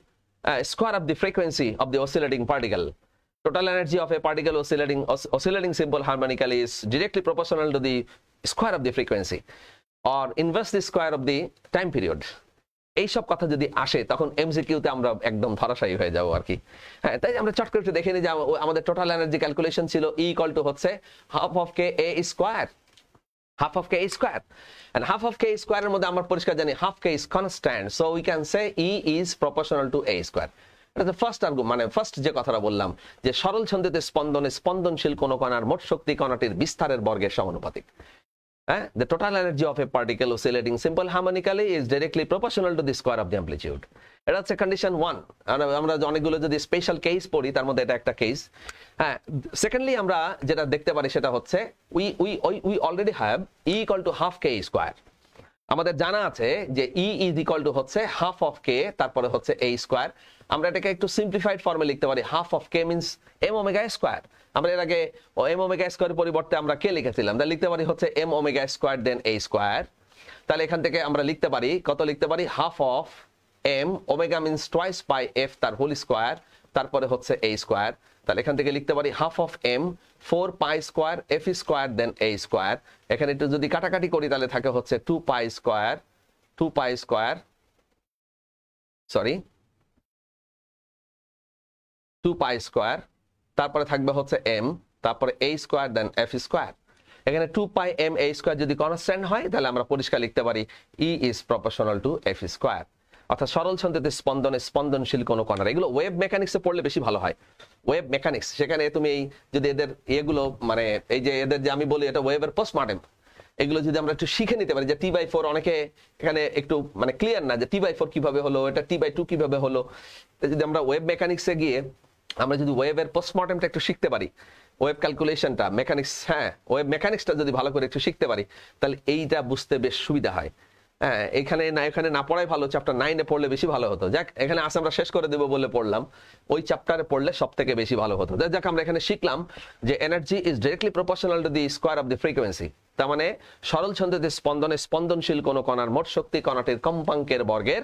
square of the frequency of the oscillating particle total energy of a particle oscillating os simple harmonical is directly directly to the square of the frequency or inverse the square of the time period এইসব কথা যদি আসে তখন এমসিকিউতে আমরা একদম ধরাশায়ী হয়ে যাবো আর কি হ্যাঁ তাই আমরা চট করে দেখে নিই যে আমাদের টোটাল এনার্জি ক্যালকুলেশন ছিল ই ইকল টু হচ্ছে half of k A square half of k square and half of k square এর মধ্যে আমরা পরিষ্কার জানি half k is constant so we can say E is proportional to A square এটা তো first argue মানে first যে কথাটা বললাম যে সরল ছন্দেতে স্পন্দনে স্পন্দনশীল কোন কণার মোট শক্তি কণাটির বিস্তারের বর্গের সমানুপাতিক Eh? the total energy of a particle oscillating simple harmonically is directly proportional to the square of the amplitude. এটা হচ্ছে কন্ডিশন ওয়ান আমরা অনেকগুলো যদি স্পেশাল কেস পড়ি তার মধ্যে এটা একটা কেস হ্যাঁ সেকেন্ডলি আমরা যেটা দেখতে পারি সেটা হচ্ছে we we we already have E equal to half k square আমাদের জানা আছে যে ই ইজ ইকাল টু হচ্ছে হাফ অফ কে তারপরে হচ্ছে এ স্কোয়ার আমরা এটাকে একটু সিম্পলিফাইড ফর্মে লিখতে পারি half of k means m omega square আমরা এর আগে এম ওমেগা স্কোয়ার পরিবর্তে আমরা কে লিখেছিলাম তা লিখতে পারি হচ্ছে m omega square then A square তাহলে এখান থেকে আমরা লিখতে পারি কত লিখতে পারি half of m omega means twice pi f তার হোল স্কোয়ার তারপরে হচ্ছে এ স্কোয়ার তাহলে এখান থেকে লিখতে পারি half of m four pi square f square then A square এখানে একটু যদি কাটাকাটি করি তাহলে থাকে হচ্ছে two pi square two pi square sorry two pi square তারপরে থাকবে হচ্ছে এম তারপরে A square then f square এখানে two pi m A square যদি কনস্ট্যান্ট হয় তাহলে আমরা পরিষ্কার লিখতে পারি E is proportional to f square অর্থাৎ সরল ছন্দেতে স্পন্দনে স্পন্দনশীল কোনো কণার এগুলো ওয়েব মেকানিক্সে পড়লে বেশি ভালো হয় ওয়েব মেকানিক্স সেখানে তুমি এই যদি এদের এগুলো মানে এই যে এদের যে আমি বলি এটা ওয়েবের পোস্টমার্টেম এগুলো যদি আমরা একটু শিখে নিতে পারি যে টি বাই ফোর অনেকে এখানে একটু মানে ক্লিয়ার না যে টি বাই ফোর কিভাবে হলো এটা টি বাই টু কিভাবে হলো যদি আমরা ওয়েব মেকানিক্সে গিয়ে আমরা যদি ওয়েবের পোস্টমর্টমটা একটু শিখতে পারি ওয়েব ক্যালকুলেশনটা মেকানিক্স হ্যাঁ ওয়েব মেকানিক্সটা যদি ভালো করে একটু শিখতে পারি তাহলে এইটা বুঝতে বেশ সুবিধা হয় হ্যাঁ এখানে না এখানে না পড়াই ভালো চ্যাপ্টার নাইনে পড়লে বেশি ভালো হতো যাক এখানে আসে আমরা শেষ করে দেবো বলে পড়লাম ওই চ্যাপ্টারে পড়লে সব থেকে বেশি ভালো হতো যাক আমরা এখানে শিখলাম যে energy is directly proportional to the square of the frequency তার মানে সরল ছন্দে স্পন্দনে স্পন্দনশীল কোন কণার মোট শক্তি কণাটির কম্পাঙ্কের বর্গের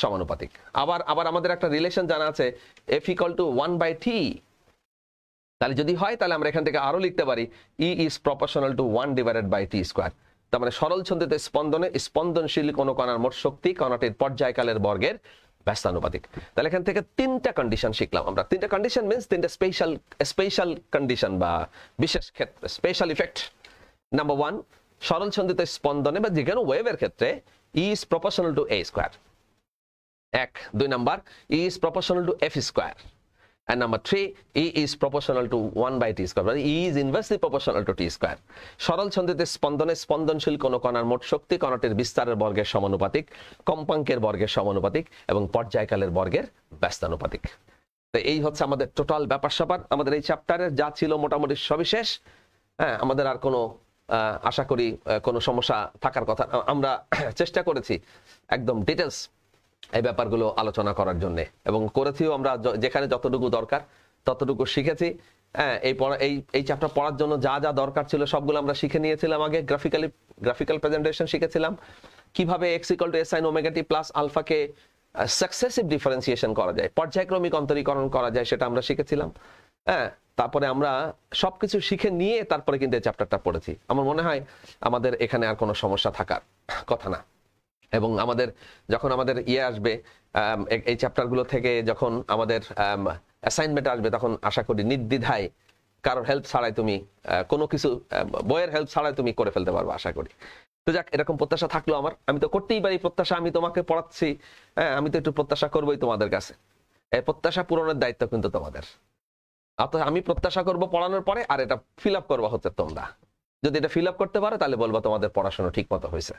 সমানুপাতিক আবার আবার আমাদের একটা রিলেশন জানা আছে f equal to one by T তাহলে যদি হয় তাহলে আমরা এখান থেকে আরো লিখতে পারি E is proportional to one divided by T square তার মানে সরল ছন্দিত স্পন্দনে স্পন্দনশীল কোনো কণার মোট শক্তি কণাটির পর্যায়কালের বর্গের ব্যস্তানুপাতিক তাহলে এখান থেকে তিনটা কন্ডিশন শিখলাম আমরা তিনটা কন্ডিশন মিনস তিনটা স্পেশাল স্পেশাল কন্ডিশন বা বিশেষ ক্ষেত্রে স্পেশাল ইফেক্ট নাম্বার ওয়ান সরল ছন্দিত স্পন্দনে বা যে কোনো ওয়েভের ক্ষেত্রে E is proportional to A square এক দুই number E is proportional to f square And number three, E is proportional to 1 by t square. E is inversely proportional to t square. সরল ছন্দিতে স্পন্দনে স্পন্দনশীল কোন কণার মোট শক্তি কণাটির বিস্তারের বর্গের সমানুপাতিক কম্পাঙ্কের বর্গের সমানুপাতিক এবং পর্যায়কালের বর্গের ব্যস্তানুপাতিক তো এই হচ্ছে আমাদের টোটাল ব্যাপার স্যাপার আমাদের এই চ্যাপ্টারের যা ছিল মোটামুটি সবিশেষ হ্যাঁ আমাদের আর কোনো আশা করি কোনো সমস্যা থাকার কথা আমরা চেষ্টা করেছি একদম ডিটেলস এই ব্যাপারগুলো আলোচনা করার জন্য এবং করেছিও আমরা যেখানে যতটুকু দরকার ততটুকু শিখেছি হ্যাঁ এই পড়া এই এই চ্যাপ্টার পড়ার জন্য যা যা দরকার ছিল সবগুলো আমরা শিখে নিয়েছিলাম আগে গ্রাফিক্যালি গ্রাফিক্যাল প্রেজেন্টেশন শিখেছিলাম কিভাবে x equal to A sine omega t plus আলফাকে সাকসেসিভ ডিফারেন্সিয়েশন করা যায় পর্যায়ক্রমিক অন্তরীকরণ করা যায় সেটা আমরা শিখেছিলাম হ্যাঁ তারপরে আমরা সবকিছু শিখে নিয়ে তারপরে কিন্তু এই চ্যাপ্টারটা পড়েছি আমার মনে হয় আমাদের এখানে আর কোনো সমস্যা থাকার কথা না এবং আমাদের যখন আমাদের ইয়ে আসবে এই চ্যাপ্টারগুলো থেকে যখন আমাদের অ্যাসাইনমেন্ট আসবে তখন আশা করি নির্দ্বিধায় কারোর হেল্প ছাড়াই তুমি কোনো কিছু বইয়ের হেল্প ছাড়াই তুমি করে ফেলতে পারবো আশা করি তো যাক এরকম প্রত্যাশা থাকলো আমার আমি তো করতেই পারি প্রত্যাশা আমি তোমাকে পড়াচ্ছি হ্যাঁ আমি তো একটু প্রত্যাশা করবোই তোমাদের কাছে এই প্রত্যাশা পূরণের দায়িত্ব কিন্তু তোমাদের অর্থাৎ আমি প্রত্যাশা করব পড়ানোর পরে আর এটা ফিল আপ করবো হচ্ছে তোমরা যদি এটা ফিল আপ করতে পারো তাহলে বলবো তোমাদের পড়াশোনা ঠিক মতো হয়েছে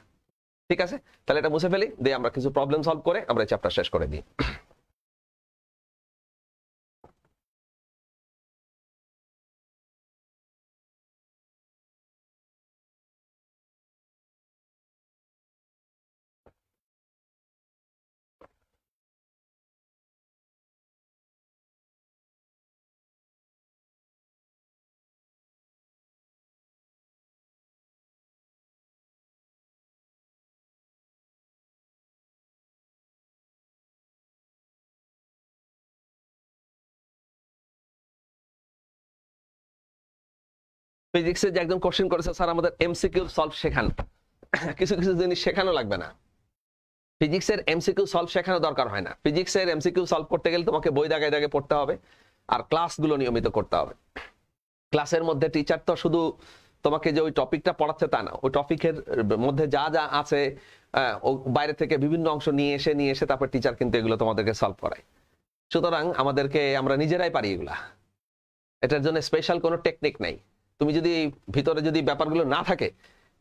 ঠিক আছে তাহলে এটা মুছে ফেলি দিয়ে আমরা কিছু প্রবলেম সলভ করে আমরা এই চ্যাপ্টার শেষ করে দিই ফিজিক্সের যে একদম কোশ্চেন করেছে স্যার আমাদের এমসিকিউ সলভ শেখান কিছু কিছু জিনিস শেখানো লাগবে না ফিজিক্সের এমসিকিউ সলভ শেখানো দরকার হয় না ফিজিক্সের এমসিকিউ সলভ করতে গেলে তোমাকে বই দাগায় দাগে পড়তে হবে আর ক্লাসগুলো নিয়মিত করতে হবে ক্লাসের মধ্যে টিচার তো শুধু তোমাকে যে ওই টপিকটা পড়াচ্ছে তা না ওই টপিকের মধ্যে যা যা আছে হ্যাঁ, বাইরে থেকে বিভিন্ন অংশ নিয়ে এসে নিয়ে এসে তারপর টিচার কিন্তু এগুলো তোমাদেরকে সলভ করায় সুতরাং আমাদেরকে আমরা নিজেরাই পারি এগুলা এটার জন্য স্পেশাল কোনো টেকনিক নাই তুমি যদি ভিতরে যদি ব্যাপারগুলো না থাকে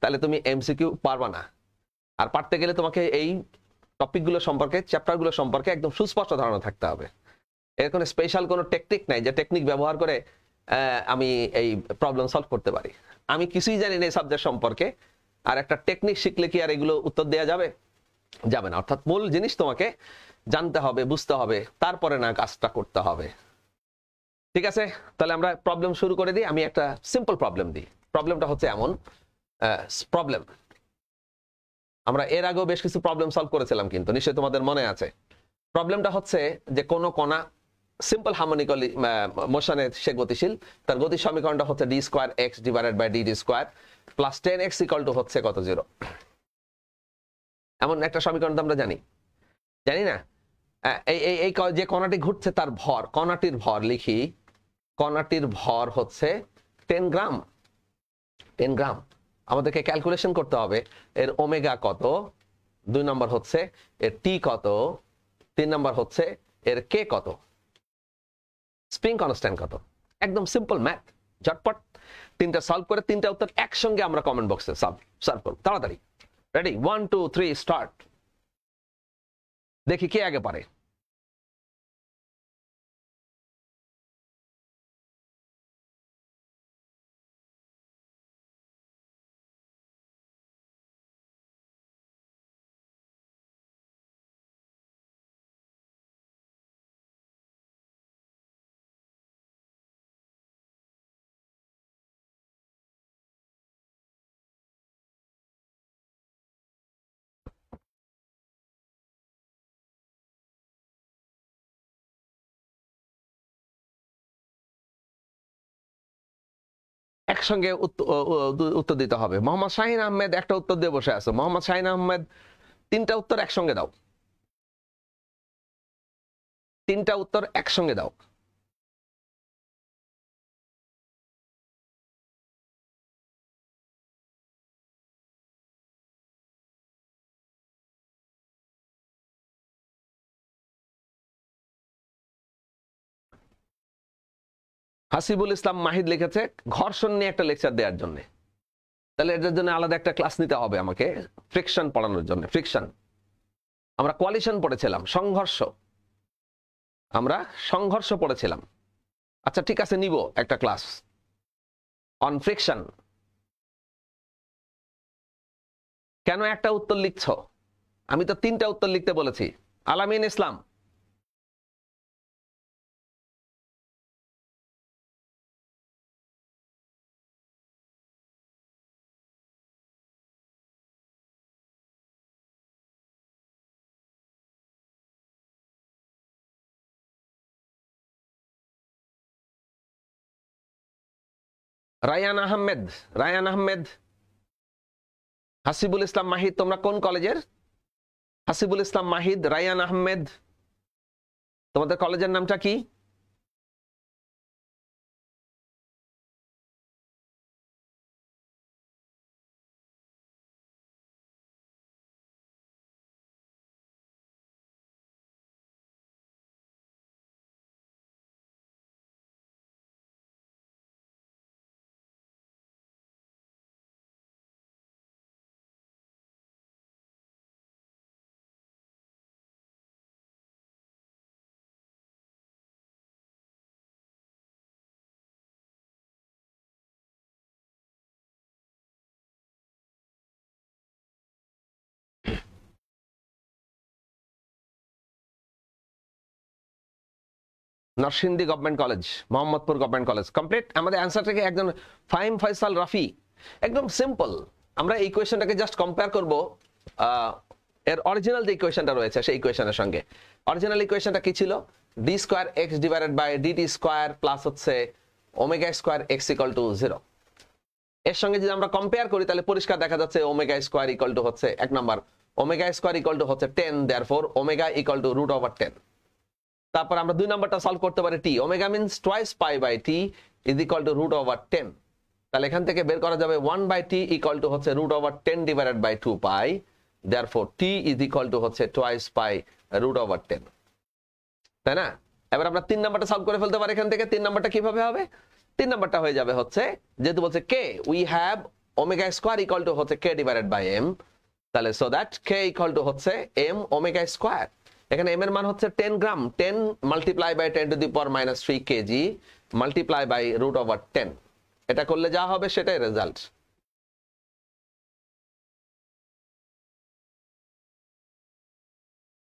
তাহলে তুমি এমসিকিউ পারবা না আর পারতে গেলে তোমাকে এই টপিকগুলো সম্পর্কে চ্যাপ্টারগুলো সম্পর্কে একদম সুস্পষ্ট ধারণা থাকতে হবে এর কোনো স্পেশাল কোনো টেকনিক নাই যে টেকনিক ব্যবহার করে আমি এই প্রবলেম সলভ করতে পারি আমি কিছুই জানি না এই সাবজেক্ট সম্পর্কে আর একটা টেকনিক শিখলে কি আর এগুলো উত্তর দেওয়া যাবে যাবে না অর্থাৎ মূল জিনিস তোমাকে জানতে হবে বুঝতে হবে তারপরে না কাজটা করতে হবে ঠিক আছে তাহলে আমরা প্রবলেম শুরু করে দিই আমি একটা সিম্পল প্রবলেম দিই প্রবলেমটা হচ্ছে এমন প্রবলেম আমরা এর আগেও বেশ কিছু প্রবলেম সলভ করেছিলাম কিন্তু নিশ্চয়ই তোমাদের মনে আছে প্রবলেমটা হচ্ছে যে কোন কণা সিম্পল হার্মোনিক্যালি মোশনে সে গতিশীল তার গতির সমীকরণটা হচ্ছে d square x divided by d d square plus ten x equal to হচ্ছে কত জিরো এমন একটা সমীকরণ তো আমরা জানি জানি না এই যে কণাটি ঘুরছে তার ভর কণাটির ভর লিখি কণাটির ভর হচ্ছে টেন গ্রাম টেন গ্রাম আমাদেরকে ক্যালকুলেশন করতে হবে এর ওমেগা কত দুই নম্বর হচ্ছে এর টি কত তিন নম্বর হচ্ছে এর কে কত স্প্রিং কনস্ট্যান্ট কত একদম সিম্পল ম্যাথ ঝটপট তিনটা সলভ করে তিনটা উত্তর একসঙ্গে আমরা কমেন্ট বক্সে সলভ সলভ করব তাড়াতাড়ি ready one two three start দেখি কে আগে পারে একসঙ্গে উত্তর দিতে হবে মোহাম্মদ শাহিন আহমেদ একটা উত্তর দিয়ে বসে আছে মোহাম্মদ শাহিন আহমেদ তিনটা উত্তর একসঙ্গে দাও তিনটা উত্তর একসঙ্গে দাও হাসিবুল ইসলাম মাহিদ লিখেছে ঘর্ষণ নিয়ে একটা লেকচার দেওয়ার জন্য তাহলে এটার জন্য আলাদা একটা ক্লাস নিতে হবে আমাকে ফ্রিকশন পড়ানোর জন্য ফ্রিকশন আমরা কোয়ালিশন পড়েছিলাম সংঘর্ষ আমরা সংঘর্ষ পড়েছিলাম আচ্ছা ঠিক আছে নিব একটা ক্লাস অন ফ্রিকশন কেন একটা উত্তর লিখছ আমি তো তিনটা উত্তর লিখতে বলেছি আলামিন ইসলাম রায়ান আহমেদ রায়ান আহমেদ হাসিবুল ইসলাম মাহিদ তোমরা কোন কলেজের হাসিবুল ইসলাম মাহিদ রায়ান আহমেদ তোমাদের কলেজের নামটা কি Narsingdi government college Mohammadpur government college complete আমাদের অ্যান্সারটাকে একজন ফাইম ফয়সাল রাফি একদম সিম্পল আমরা এই কোয়েশনটাকে জাস্ট কম্পেয়ার করব এর অরিজিনাল যে ইকুয়েশনটা রয়েছে সেই ইকুয়েশনের সঙ্গে অরিজিনাল ইকুয়েশনটা কি ছিল d square x divided by d t square plus হচ্ছে omega square x equal to zero এর সঙ্গে যদি আমরা কম্পেয়ার করি তাহলে পরিষ্কার দেখা যাচ্ছে ওমেগা স্কোয়ার ইকল টু হচ্ছে এক নম্বর ওমেগা স্কোয়ার ইকল টু হচ্ছে ten therefore omega equal to root over ten তারপর আমরা দুই নাম্বারটা সলভ করতে পারি T omega means twice pi by T is equal to root over ten তাহলে এখান থেকে বের করা যাবে one by T equal to হচ্ছে root over ten divided by two pi therefore T is equal to হচ্ছে twice pi root over ten তাই না এবার আমরা তিন নাম্বারটা সলভ করে ফেলতে পারি এখান থেকে তিন নাম্বারটা কিভাবে হবে তিন নাম্বারটা হয়ে যাবে হচ্ছে যেহেতু বলছে k we have omega square equal to হচ্ছে কে ডিভাইডেড বাই এম তাহলে so that k equal to হচ্ছে এম ওমেগা স্কোয়ার এখানে এম এর মান হচ্ছে ten gram ten multiply by ten to the power minus three KG multiply by root over ten এটা করলে যা হবে সেটাই রেজাল্ট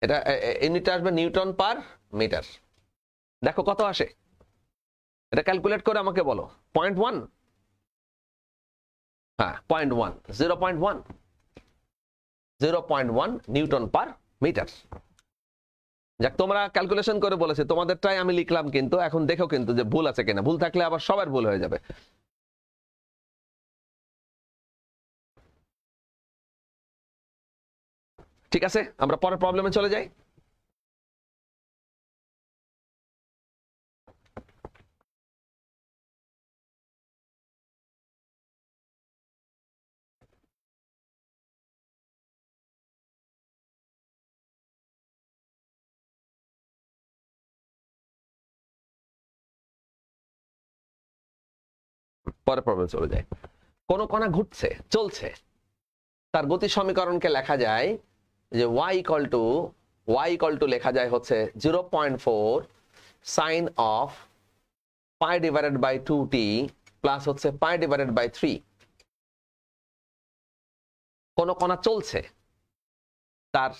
এটা ইউনিট আসবে নিউটন পার মিটার দেখো কত আসে এটা ক্যালকুলেট করে আমাকে বলো পয়েন্ট ওয়ান হ্যাঁ point one zero point one zero point one newton per metre যাক তোমরা ক্যালকুলেশন করে বলেছে তোমাদেরটাই আমি লিখলাম কিন্তু এখন দেখো কিন্তু যে ভুল আছে কিনা ভুল থাকলে আবার সবার ভুল হয়ে যাবে ঠিক আছে আমরা পরের প্রবলেমে চলে যাই পরে প্রবলেম চলে যায় কোন কণা ঘুরছে চলছে তার গতি সমীকরণকে লেখা যায় যে y equal to y equal to লেখা যায় হচ্ছে zero point four sine of pi divided by two t plus হচ্ছে পাই ডিভাইডেড বাই থ্রি কোন কণা চলছে তার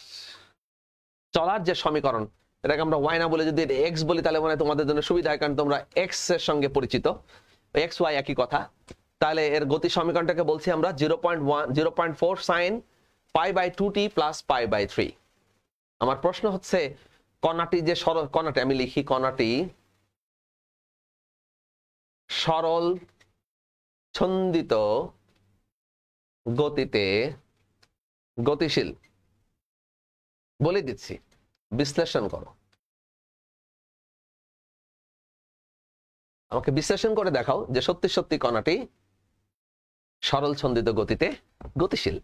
চলার যে সমীকরণ এটাকে আমরা ওয়াই না বলে যদি এক্স বলি তাহলে মানে তোমাদের জন্য সুবিধা হয় কারণ তোমরা এক্স এর সঙ্গে পরিচিত এক্স ওয়াই একই কথা তাহলে এর গতি সমীকরণটাকে বলছি আমরা zero point one zero point four sine pi by two t plus pi by three আমার প্রশ্ন হচ্ছে কণাটি যে সরল কণাটি আমি লিখি কণাটি সরল ছন্দিত গতিতে গতিশীল বলে দিচ্ছি বিশ্লেষণ করো আমাকে বিশ্লেষণ করে দেখাও যে সত্যি সত্যি কণাটি সরল ছন্দিত গতিতে গতিশীল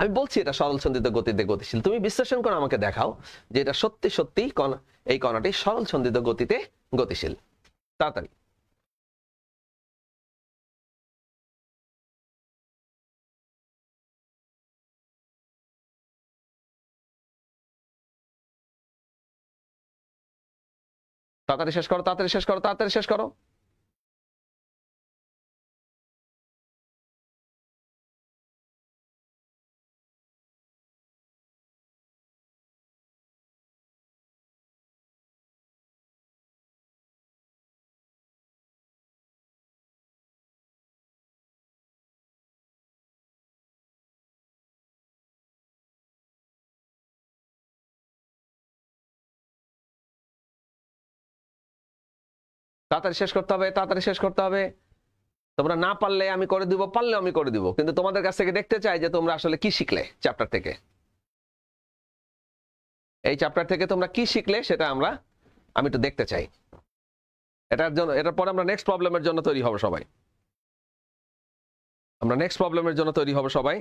আমি বলছি এটা সরল ছন্দিত গতিতে গতিশীল তুমি বিশ্লেষণ করে আমাকে দেখাও যে এটা সত্যি সত্যি কণা এই কণাটি সরল ছন্দিত গতিতে গতিশীল তাড়াতাড়ি তাড়াতাড়ি শেষ করো তাড়াতাড়ি শেষ করো তাড়াতাড়ি শেষ করো তাড়াতাড়ি শেষ করতে হবে তাড়াতাড়ি শেষ করতে হবে তোমরা না পারলে আমি করে দিব পারলে আমি করে দিব কিন্তু তোমাদের কাছ থেকে দেখতে চাই যে তোমরা আসলে কি শিখলে চ্যাপ্টার থেকে এই চ্যাপ্টার থেকে তোমরা কি শিখলে সেটা আমরা আমি একটু দেখতে চাই এটার জন্য এটার পরে আমরা নেক্সট প্রবলেমের জন্য তৈরি হবো সবাই আমরা নেক্সট প্রবলেমের জন্য তৈরি হবো সবাই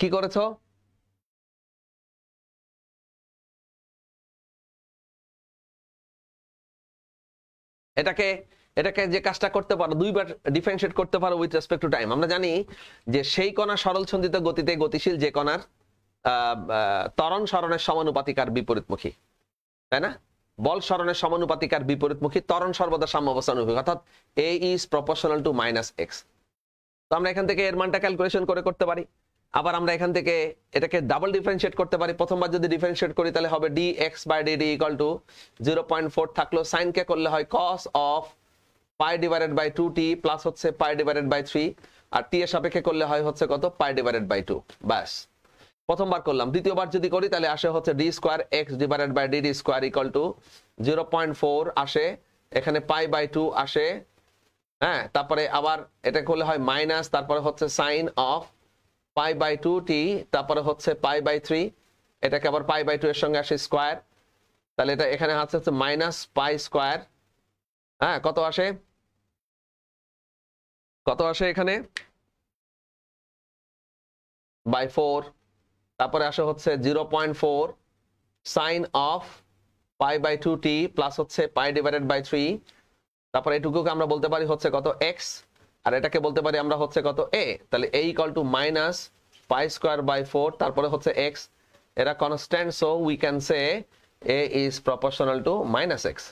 কি করেছ এটাকে এটাকে যে কাজটা করতে পারো দুইবার ডিফারেন্সিয়েট করতে পারো উইথ রেসপেক্ট টু টাইম আমরা জানি যে সেই কণা সরল ছন্দিত গতিতে গতিশীল যে কণার তরণ সরণের সমানুপাতিকার বিপরীতমুখী তাই না বল সরণের সমানুপাতিকার বিপরীতমুখী তরণ সর্বদা সাম্যাবস্থানুভূমিক অর্থাৎ a is proportional to minus x তো আমরা এখান থেকে এর মানটা ক্যালকুলেশন করে করতে পারি আবার আমরা এখান থেকে এটাকে ডাবল ডিফারেন্সিয়েট করতে পারি প্রথমবার যদি ডিফারেন্সিয়েট করি তাহলে হবে d x by d d equal to zero point four থাকলো সাইনকে করলে হয় cos of pi divided by two t plus হচ্ছে পাই ডিভাইডেড বাই থ্রি আর টি এর সাপেক্ষে করলে হয় হচ্ছে কত পাই ডিভাইডেড বাই টু ব্যাস প্রথমবার করলাম দ্বিতীয়বার যদি করি তাহলে আসে হচ্ছে d square x divided by d d square equal to zero point four আসে এখানে পাই বাই টু আসে হ্যাঁ তারপরে আবার এটা করলে হয় মাইনাস তারপরে হচ্ছে sine of pi by two t তারপরে হচ্ছে পাই বাই থ্রি এটাকে আবার পাই বাই টু এর সঙ্গে আসে স্কোয়ার তাহলে এটা এখানে আছে হচ্ছে মাইনাস পাই স্কোয়ার হ্যাঁ কত আসে কত আসে এখানে বাই ফোর তারপরে আসে হচ্ছে zero point four sine of pi by two t plus হচ্ছে পাই ডিভাইডেড বাই থ্রি তারপরে এটুকুকে আমরা বলতে পারি হচ্ছে কত এক্স আর এটাকে বলতে পারি আমরা হচ্ছে কত এ তাহলে a equal to minus pi square by four তারপরে হচ্ছে এক্স এরা constant so we can say a is proportional to minus X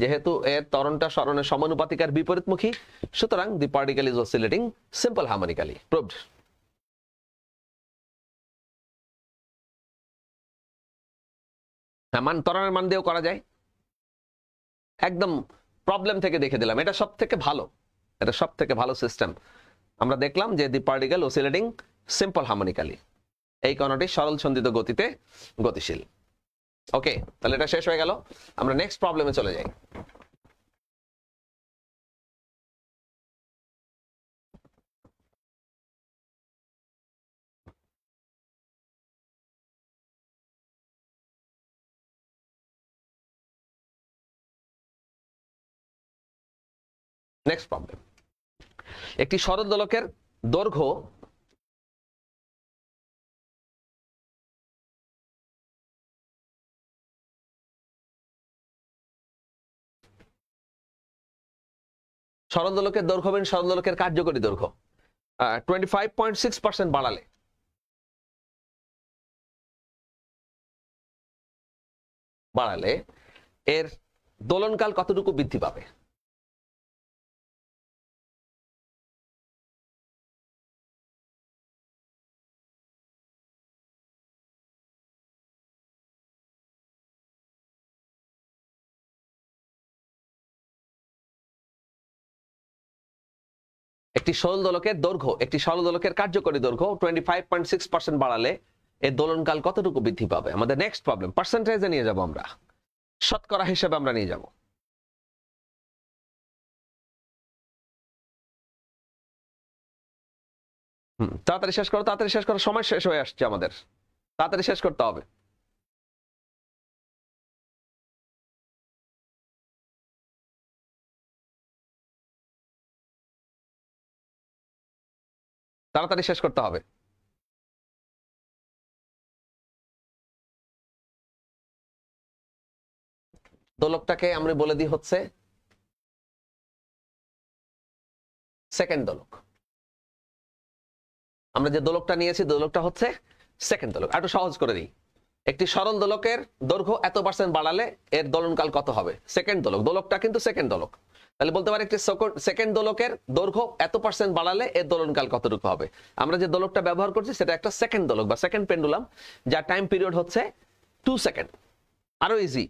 যেহেতু এর তরণটা সরণের সমানুপাতিক আর বিপরীতমুখী সুতরাং the particle is oscillating simple harmonically proved মান তরণের মান দিয়েও করা যায় একদম প্রবলেম থেকে দেখে দিলাম এটা সব থেকে ভালো এটা সব থেকে ভালো সিস্টেম আমরা দেখলাম যে দি পার্টিকেল ওসিলেটিং সিম্পল হার্মোনিক্যালি এই কণাটি সরল ছন্দিত গতিতে গতিশীল ওকে তাহলে এটা শেষ হয়ে গেল আমরা নেক্সট প্রবলেমে চলে যাই নেক্সট প্রবলেম একটি সরল দৈর্ঘ্য সরল দৈর্ঘ্য এবং সরল কার্যকরী দৈর্ঘ্য twenty five point six percent বাড়ালে বাড়ালে এর দোলনকাল কতটুকু বৃদ্ধি পাবে একটি সরল দলকের দৈর্ঘ্য একটি সরল দলকের কার্যকরী দৈর্ঘ্য twenty five point six percent বাড়ালে এর দোলনকাল কতটুকু বৃদ্ধি পাবে আমাদের নেক্সট প্রবলেম পার্সেন্টেজে নিয়ে যাব আমরা শতকরা হিসেবে আমরা নিয়ে যাব তাড়াতাড়ি শেষ করো তাড়াতাড়ি শেষ করো সময় শেষ হয়ে আসছে আমাদের তাড়াতাড়ি শেষ করতে হবে তাড়াতাড়ি শেষ করতে হবে দোলকটাকে আমরা বলে দিই হচ্ছে সেকেন্ড দোলক আমরা যে দোলকটা নিয়েছি দোলকটা হচ্ছে সেকেন্ড দোলক একটু সহজ করে দিই একটি সরল দোলকের দৈর্ঘ্য এত পার্সেন্ট বাড়ালে এর দলনকাল কত হবে সেকেন্ড দোলক দোলকটা কিন্তু সেকেন্ড দোলক তাহলে বলতে পারি একটি সেকেন্ড দোলকের দৈর্ঘ্য এত পার্সেন্ট বাড়ালে এর দোলনকাল কতটুকু হবে আমরা যে দোলকটা ব্যবহার করছি সেটা একটা সেকেন্ড দোলক বা সেকেন্ড পেন্ডুলাম যার টাইম পিরিয়ড হচ্ছে টু সেকেন্ড আরো ইজি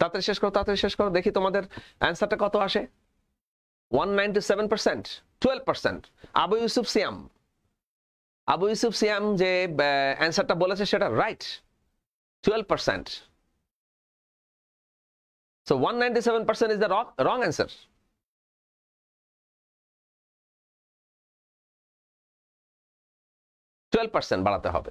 তাড়াতাড়ি শেষ করো তাড়াতাড়ি শেষ করো দেখি তোমাদের অ্যান্সারটা কত আসে one ninety seven percent twelve percent Abu Yusuf সিয়াম আবু ইউসুফ সিয়াম যে অ্যান্সারটা বলেছে সেটা right twelve percent one So seven percent the wrong, wrong answer. Twelve percent বাড়াতে হবে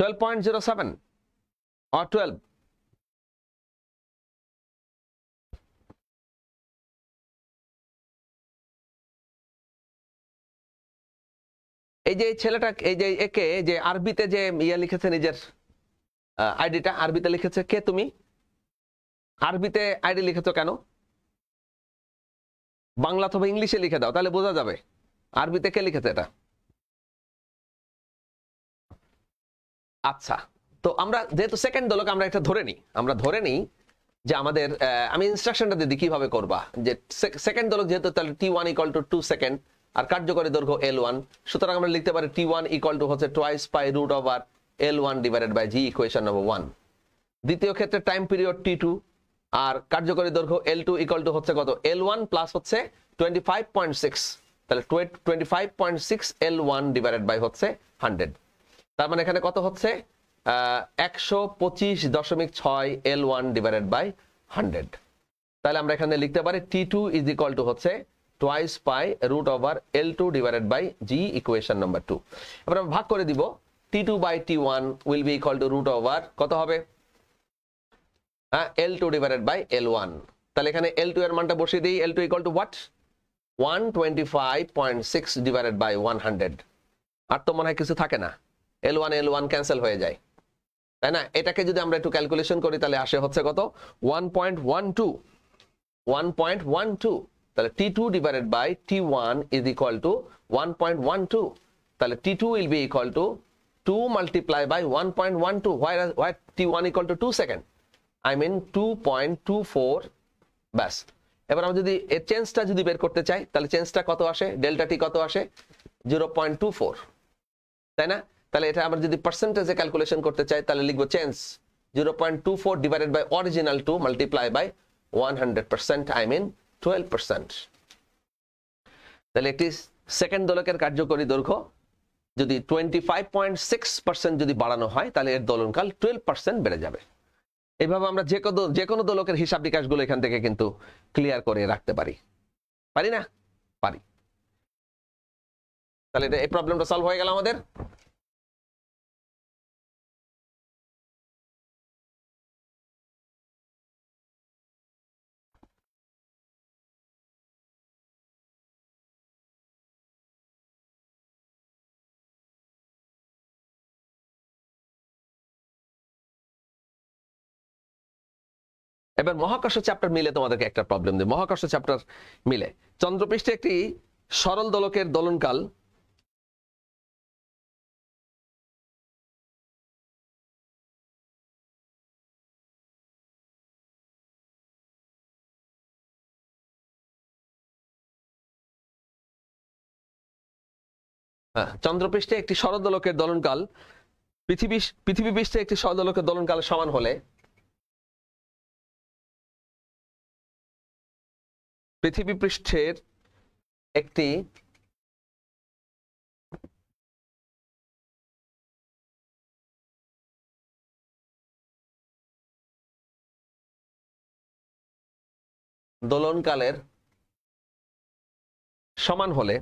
12.07 or 12. এই যে ছেলেটা এই যে একে যে আরবিতে যে ইয়ে লিখেছে নিজের আইডিটা আরবিতে লিখেছে কে তুমি আরবিতে আইডি লিখেছ কেন বাংলা অথবা ইংলিশে লিখে দাও তাহলে বোঝা যাবে আরবিতে কে লিখেছে এটা আচ্ছা তো আমরা যেহেতু সেকেন্ড দলকে আমরা একটা ধরে নিই আমরা ধরে নিই যে আমাদের আমি ইনস্ট্রাকশনটা দিদি কিভাবে করবা যে সেকেন্ড দলক যেহেতু তাহলে T one equal to two second আর কার্যকরী দৈর্ঘ্য এল ওয়ান সুতরাং আমরা লিখতে পারি টি ওয়ান ইকল টু হচ্ছে twice pi root over L one divided by G equation number one দ্বিতীয় ক্ষেত্রে টাইম পিরিয়ড টি টু আর কার্যকরী দৈর্ঘ্য এল টু ইকল টু হচ্ছে কত এল ওয়ান প্লাস হচ্ছে টোয়েন্টি ফাইভ পয়েন্ট সিক্স তাহলে twenty five point six L one divided by হচ্ছে হান্ড্রেড তার মানে এখানে কত হচ্ছে একশো পঁচিশ দশমিক ছয় L one divided by hundred তাহলে আমরা এখানে লিখতে পারি T two is equal to হচ্ছে twice pi root over L two divided by G equation number two এবার আমরা ভাগ করে দিব T two by T one will be equal to root over কত হবে হ্যাঁ L two divided by L one তাহলে এখানে এল টু এর মানটা বসিয়ে দিই এল two equal to what one twenty five point six divided by one hundred আর তো মনে হয় কিছু থাকে না L one L one cancel হয়ে যায় তাই না এটাকে যদি আমরা একটু ক্যালকুলেশন করি তাহলে আসে হচ্ছে কত one point one two one point one two তাহলে T two divided by T one is equal to one point one two তাহলে T two will be equal to two multiply by one point one two why why T one equal to two second I mean two point two four ব্যাস এবার আমরা যদি এর চেঞ্জটা যদি বের করতে চাই তাহলে চেঞ্জটা কত আসে ডেল্টা টি কত আসে জিরো পয়েন্ট টু ফোর তাই না তাহলে এটা আমরা যদি পার্সেন্টেজে ক্যালকুলেশন করতে চাই তাহলে লিখবো change zero point two four divided by original two multiply by one hundred percent I mean twelve percent তাহলে একটি সেকেন্ড দোলকের কার্যকরী দৈর্ঘ্য যদি twenty five point six percent যদি বাড়ানো হয় তাহলে এর দোলনকাল টুয়েলভ পার্সেন্ট বেড়ে যাবে এভাবে আমরা যে কোনো যে কোনো দোলকের হিসাব বিকাশগুলো এখান থেকে কিন্তু ক্লিয়ার করে রাখতে পারি পারি না পারি তাহলে এই প্রবলেমটা সলভ হয়ে গেল আমাদের এবার মহাকর্ষ চ্যাপ্টার মিলে তোমাদেরকে একটা প্রবলেম দেয় মহাকর্ষ চ্যাপ্টার মিলে চন্দ্রপৃষ্ঠে একটি সরল দলকের দোলনকাল হ্যাঁ, চন্দ্রপৃষ্ঠে একটি সরদলকের দলনকাল পৃথিবী পৃথিবী পৃষ্ঠে একটি সরদলকের দলনকালের সমান হলে পৃথিবী পৃষ্ঠের একটি দোলনকালের সমান হলে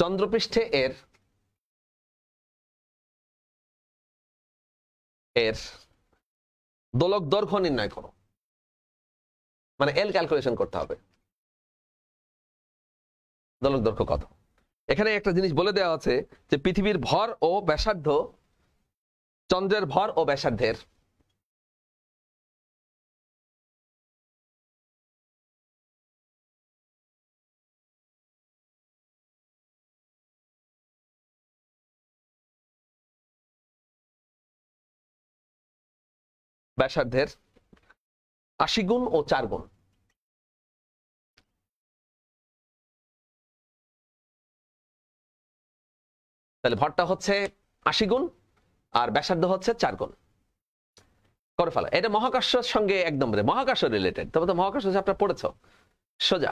চন্দ্রপৃষ্ঠে এর এর দোলক দৈর্ঘ্য নির্ণয় করো মানে এল ক্যালকুলেশন করতে হবে দলক দৈর্ঘ্য কত এখানে একটা জিনিস বলে দেওয়া আছে যে পৃথিবীর ভর ও ব্যাসার্ধ চন্দ্রের ভর ও ব্যাসার্ধের ব্যাসার্ধের আশি গুণ ও চার গুণ তাহলে ভরটা হচ্ছে আশি গুণ আর ব্যাসার্ধ হচ্ছে চার গুণ করে ফেলা এটা মহাকাশের সঙ্গে একদম মহাকাশ রিলেটেড তবে তো মহাকাশ আপনার পড়েছ সোজা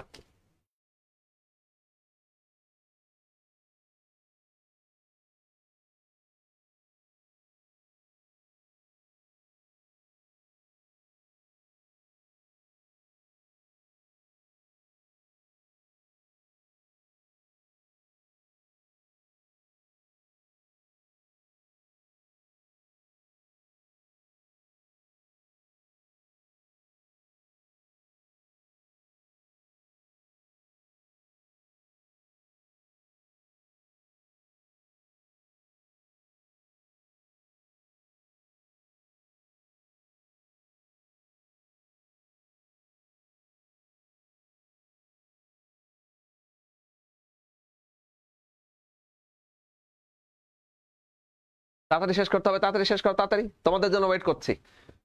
তাড়াতাড়ি শেষ করতে হবে তাড়াতাড়ি শেষ করো তাড়াতাড়ি তোমাদের জন্য ওয়েট করছি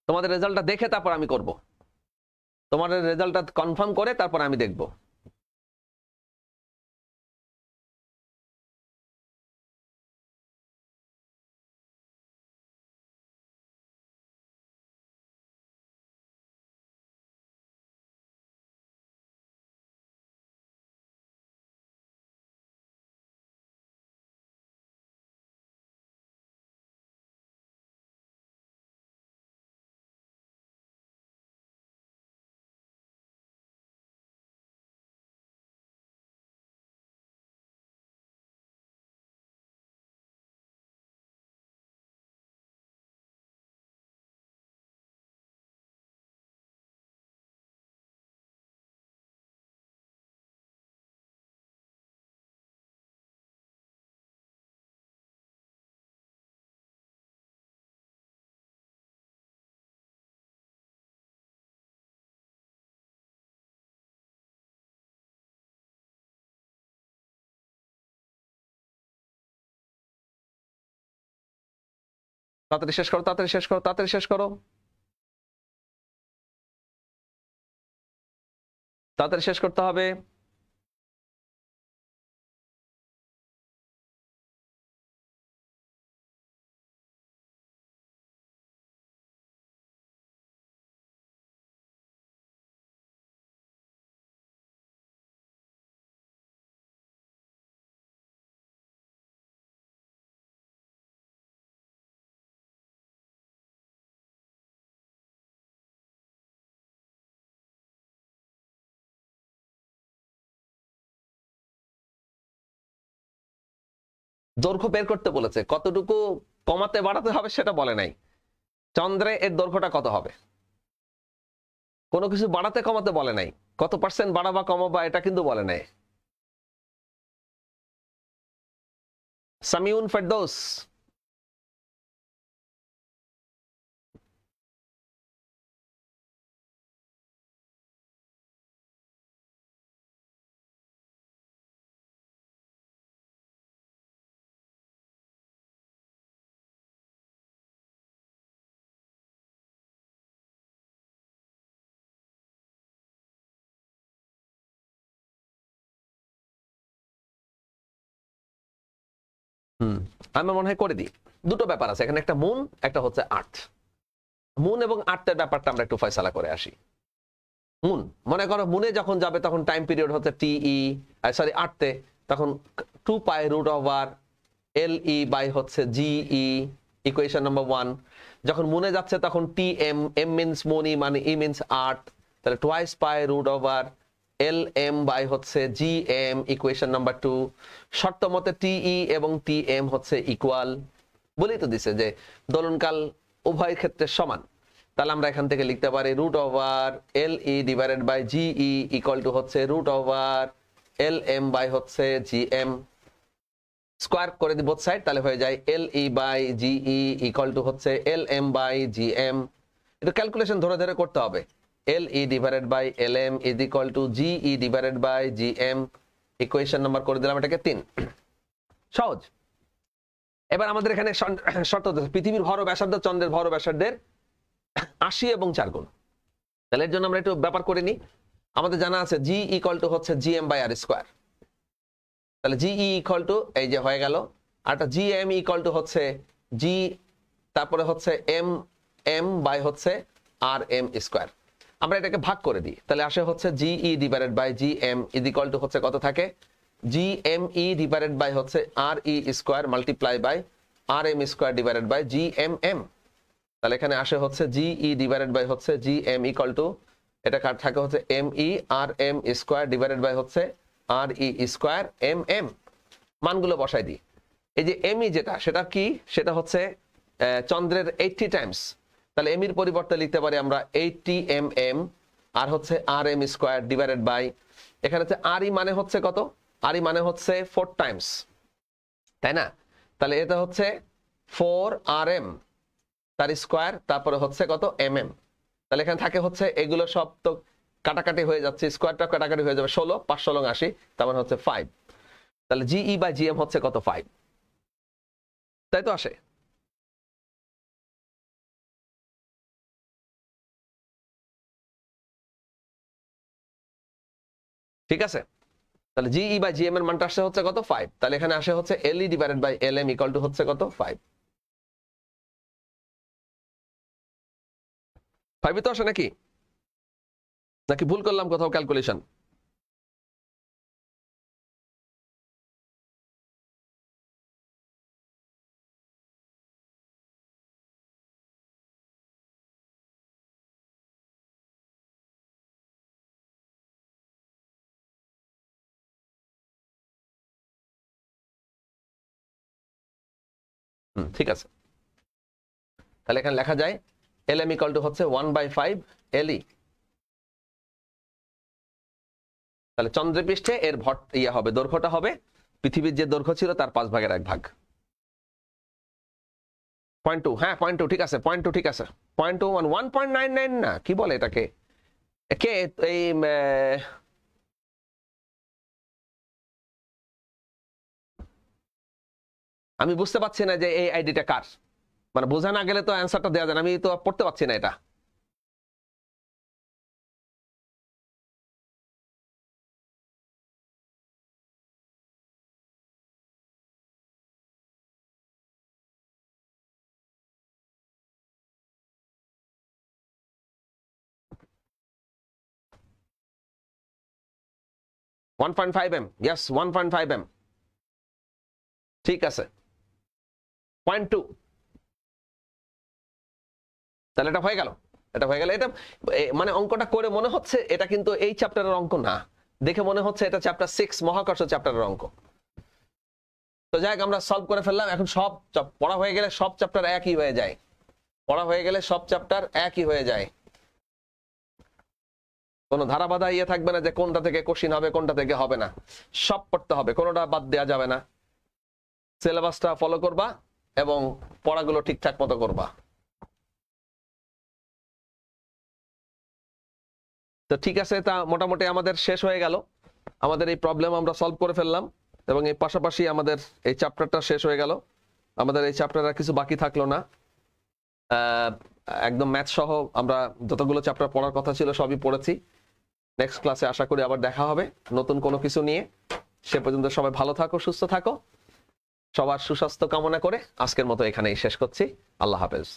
তোমাদের রেজাল্টটা দেখে তারপর আমি করব তোমাদের রেজাল্টটা কনফার্ম করে তারপর আমি দেখবো তাড়াতাড়ি শেষ করো তাড়াতাড়ি শেষ করো তাড়াতাড়ি শেষ করো তাড়াতাড়ি শেষ করতে হবে দৈর্ঘ্য বের করতে বলেছে কতটুকু কমাতে বাড়াতে হবে সেটা বলে নাই চন্দ্রে এর দৈর্ঘ্যটা কত হবে কোনো কিছু বাড়াতে কমাতে বলে নাই কত পার্সেন্ট বাড়াবা কমাবা এটা কিন্তু বলে নাই সামিউন ফেরদোস আমি মনে হয় করে দিই দুটো ব্যাপার আছে এখানে একটা মুন একটা হচ্ছে আর্থ মুন এবং আর্থের ব্যাপারটা আমরা একটু ফয়সালা করে আসি মুন মনে করো মুনে যখন যাবে তখন টাইম পিরিয়ড হচ্ছে টিই সরি আর্থে তখন two pi root over L E by হচ্ছে জিই ইকুয়েশন নাম্বার ওয়ান যখন মুনে যাচ্ছে তখন টি এম এম মিনস মনি মানে ই মিনস আর্থ তাহলে twice pi root over L M by হচ্ছে G M equation number two শর্ত মতে টিই এবং টি এম হচ্ছে ইকুয়াল বলেই তো দিছে যে দলনকাল উভয় ক্ষেত্রে সমান তাহলে আমরা এখান থেকে লিখতে পারি root over L E divided by G E equal to হচ্ছে root over L M by হচ্ছে জি এম স্কোয়ার করে দিই বোথ সাইড তাহলে হয়ে যায় L E by G E equal to হচ্ছে L M by G M এটা calculation ধরে ধরে করতে হবে L M e by LM to G E GE by G M equation number করে দিলাম এটাকে 3 সহজ এবার আমাদের এখানে শর্ত পৃথিবীর ভর ব্যাসার্ধ চন্দ্রের ভর ব্যাসার্ধের 80 এবং 4 গুণ তাহলে এর জন্য আমরা একটু ব্যাপার করে নিই আমাদের জানা আছে জি ইকুয়াল টু হচ্ছে G M by R square তাহলে জি ই ইকুয়াল টু এই যে হয়ে গেল আর জি এম ইকুয়াল টু হচ্ছে জি তারপরে হচ্ছে এম এম বাই হচ্ছে আর এম স্কোয়ার আমরা এটাকে ভাগ করে দিই তাহলে আসে হচ্ছে G E divided by G M equal to হচ্ছে কত থাকে G M E divided by হচ্ছে R E square multiply by R M square divided by G M M তাহলে এখানে আসে হচ্ছে জি ই ডিভাইডেড বাই হচ্ছে জি এম ইকল টু এটা কার থাকে হচ্ছে M E R M square divided by হচ্ছে R E square M M মানগুলো বসাই দিই এই যে এম ই e যেটা সেটা কি সেটা হচ্ছে চন্দ্রের এইটটি টাইমস তাহলে এম এর পরিবর্তে লিখতে পারি আমরা এইটি এম এম আর হচ্ছে R M square divided by এখানে হচ্ছে আর ই e মানে হচ্ছে কত আর ই e মানে হচ্ছে ফোর টাইমস তাই না তাহলে এটা হচ্ছে ফোর আর এম তার স্কোয়ার তারপরে হচ্ছে কত এম এম তাহলে এখানে থাকে হচ্ছে এগুলো সব তো কাটাকাটি হয়ে যাচ্ছে স্কোয়ারটা কাটাকাটি হয়ে যাবে ষোলো পাঁচশো লং আশি তারপরে মানে হচ্ছে ফাইভ তাহলে জিই বা এম হচ্ছে কত ফাইভ তাই তো আসে ঠিক আছে তাহলে জি ই বা জি এম এর মানটা আসে হচ্ছে কত ফাইভ তাহলে এখানে আসে হচ্ছে L E divided by L M equal to হচ্ছে কত ফাইভ ফাইভে তো আসে নাকি নাকি ভুল করলাম কোথাও ক্যালকুলেশন ঠিক আছে তাহলে এখানে লেখা যায় এল এম ইকাল টু হচ্ছে ওয়ান বাই ফাইভ এলই তাহলে চন্দ্রপৃষ্ঠে এর ভট ইয়ে হবে দৈর্ঘ্যটা হবে পৃথিবীর যে দৈর্ঘ্য ছিল তার পাঁচ ভাগের এক ভাগ পয়েন্ট টু হ্যাঁ পয়েন্ট টু ঠিক আছে পয়েন্ট টু ঠিক আছে point two one one point nine nine না কি বলে এটাকে কে এই আমি বুঝতে পারছি না যে এই আইডিটা কার মানে বোঝা না গেলে তো অ্যান্সারটা দেওয়া যায় না আমি তো পড়তে পারছি না এটা one point five M yes one point five M ঠিক আছে পয়েন্ট টু তাহলে এটা হয়ে গেল এটা হয়ে গেল এটা মানে অঙ্কটা করে মনে হচ্ছে এটা কিন্তু এই চ্যাপ্টারের অঙ্ক না দেখে মনে হচ্ছে এটা চ্যাপ্টার সিক্স মহাকর্ষ চ্যাপ্টারের অঙ্ক তো যাই আমরা সলভ করে ফেললাম এখন সব পড়া হয়ে গেলে সব চ্যাপ্টার একই হয়ে যায় পড়া হয়ে গেলে সব চ্যাপ্টার একই হয়ে যায় কোনো ধারা বাধা ইয়ে থাকবে না যে কোনটা থেকে কোশ্চিন হবে কোনটা থেকে হবে না সব পড়তে হবে কোনোটা বাদ দেওয়া যাবে না সিলেবাসটা ফলো করবা এবং পড়াগুলো ঠিকঠাক মতো করবা তো ঠিক আছে তা মোটামুটি আমাদের শেষ হয়ে গেল আমাদের এই প্রবলেম আমরা সলভ করে ফেললাম এবং এই পাশাপাশি আমাদের এই চ্যাপ্টারটা শেষ হয়ে গেল আমাদের এই চ্যাপ্টারটা কিছু বাকি থাকলো না একদম ম্যাথ সহ আমরা যতগুলো চ্যাপ্টার পড়ার কথা ছিল সবই পড়েছি নেক্সট ক্লাসে আশা করি আবার দেখা হবে নতুন কোনো কিছু নিয়ে সে পর্যন্ত সবাই ভালো থাকো সুস্থ থাকো সবার সুস্বাস্থ্য কামনা করে আজকের মতো এখানেই শেষ করছি আল্লাহ হাফেজ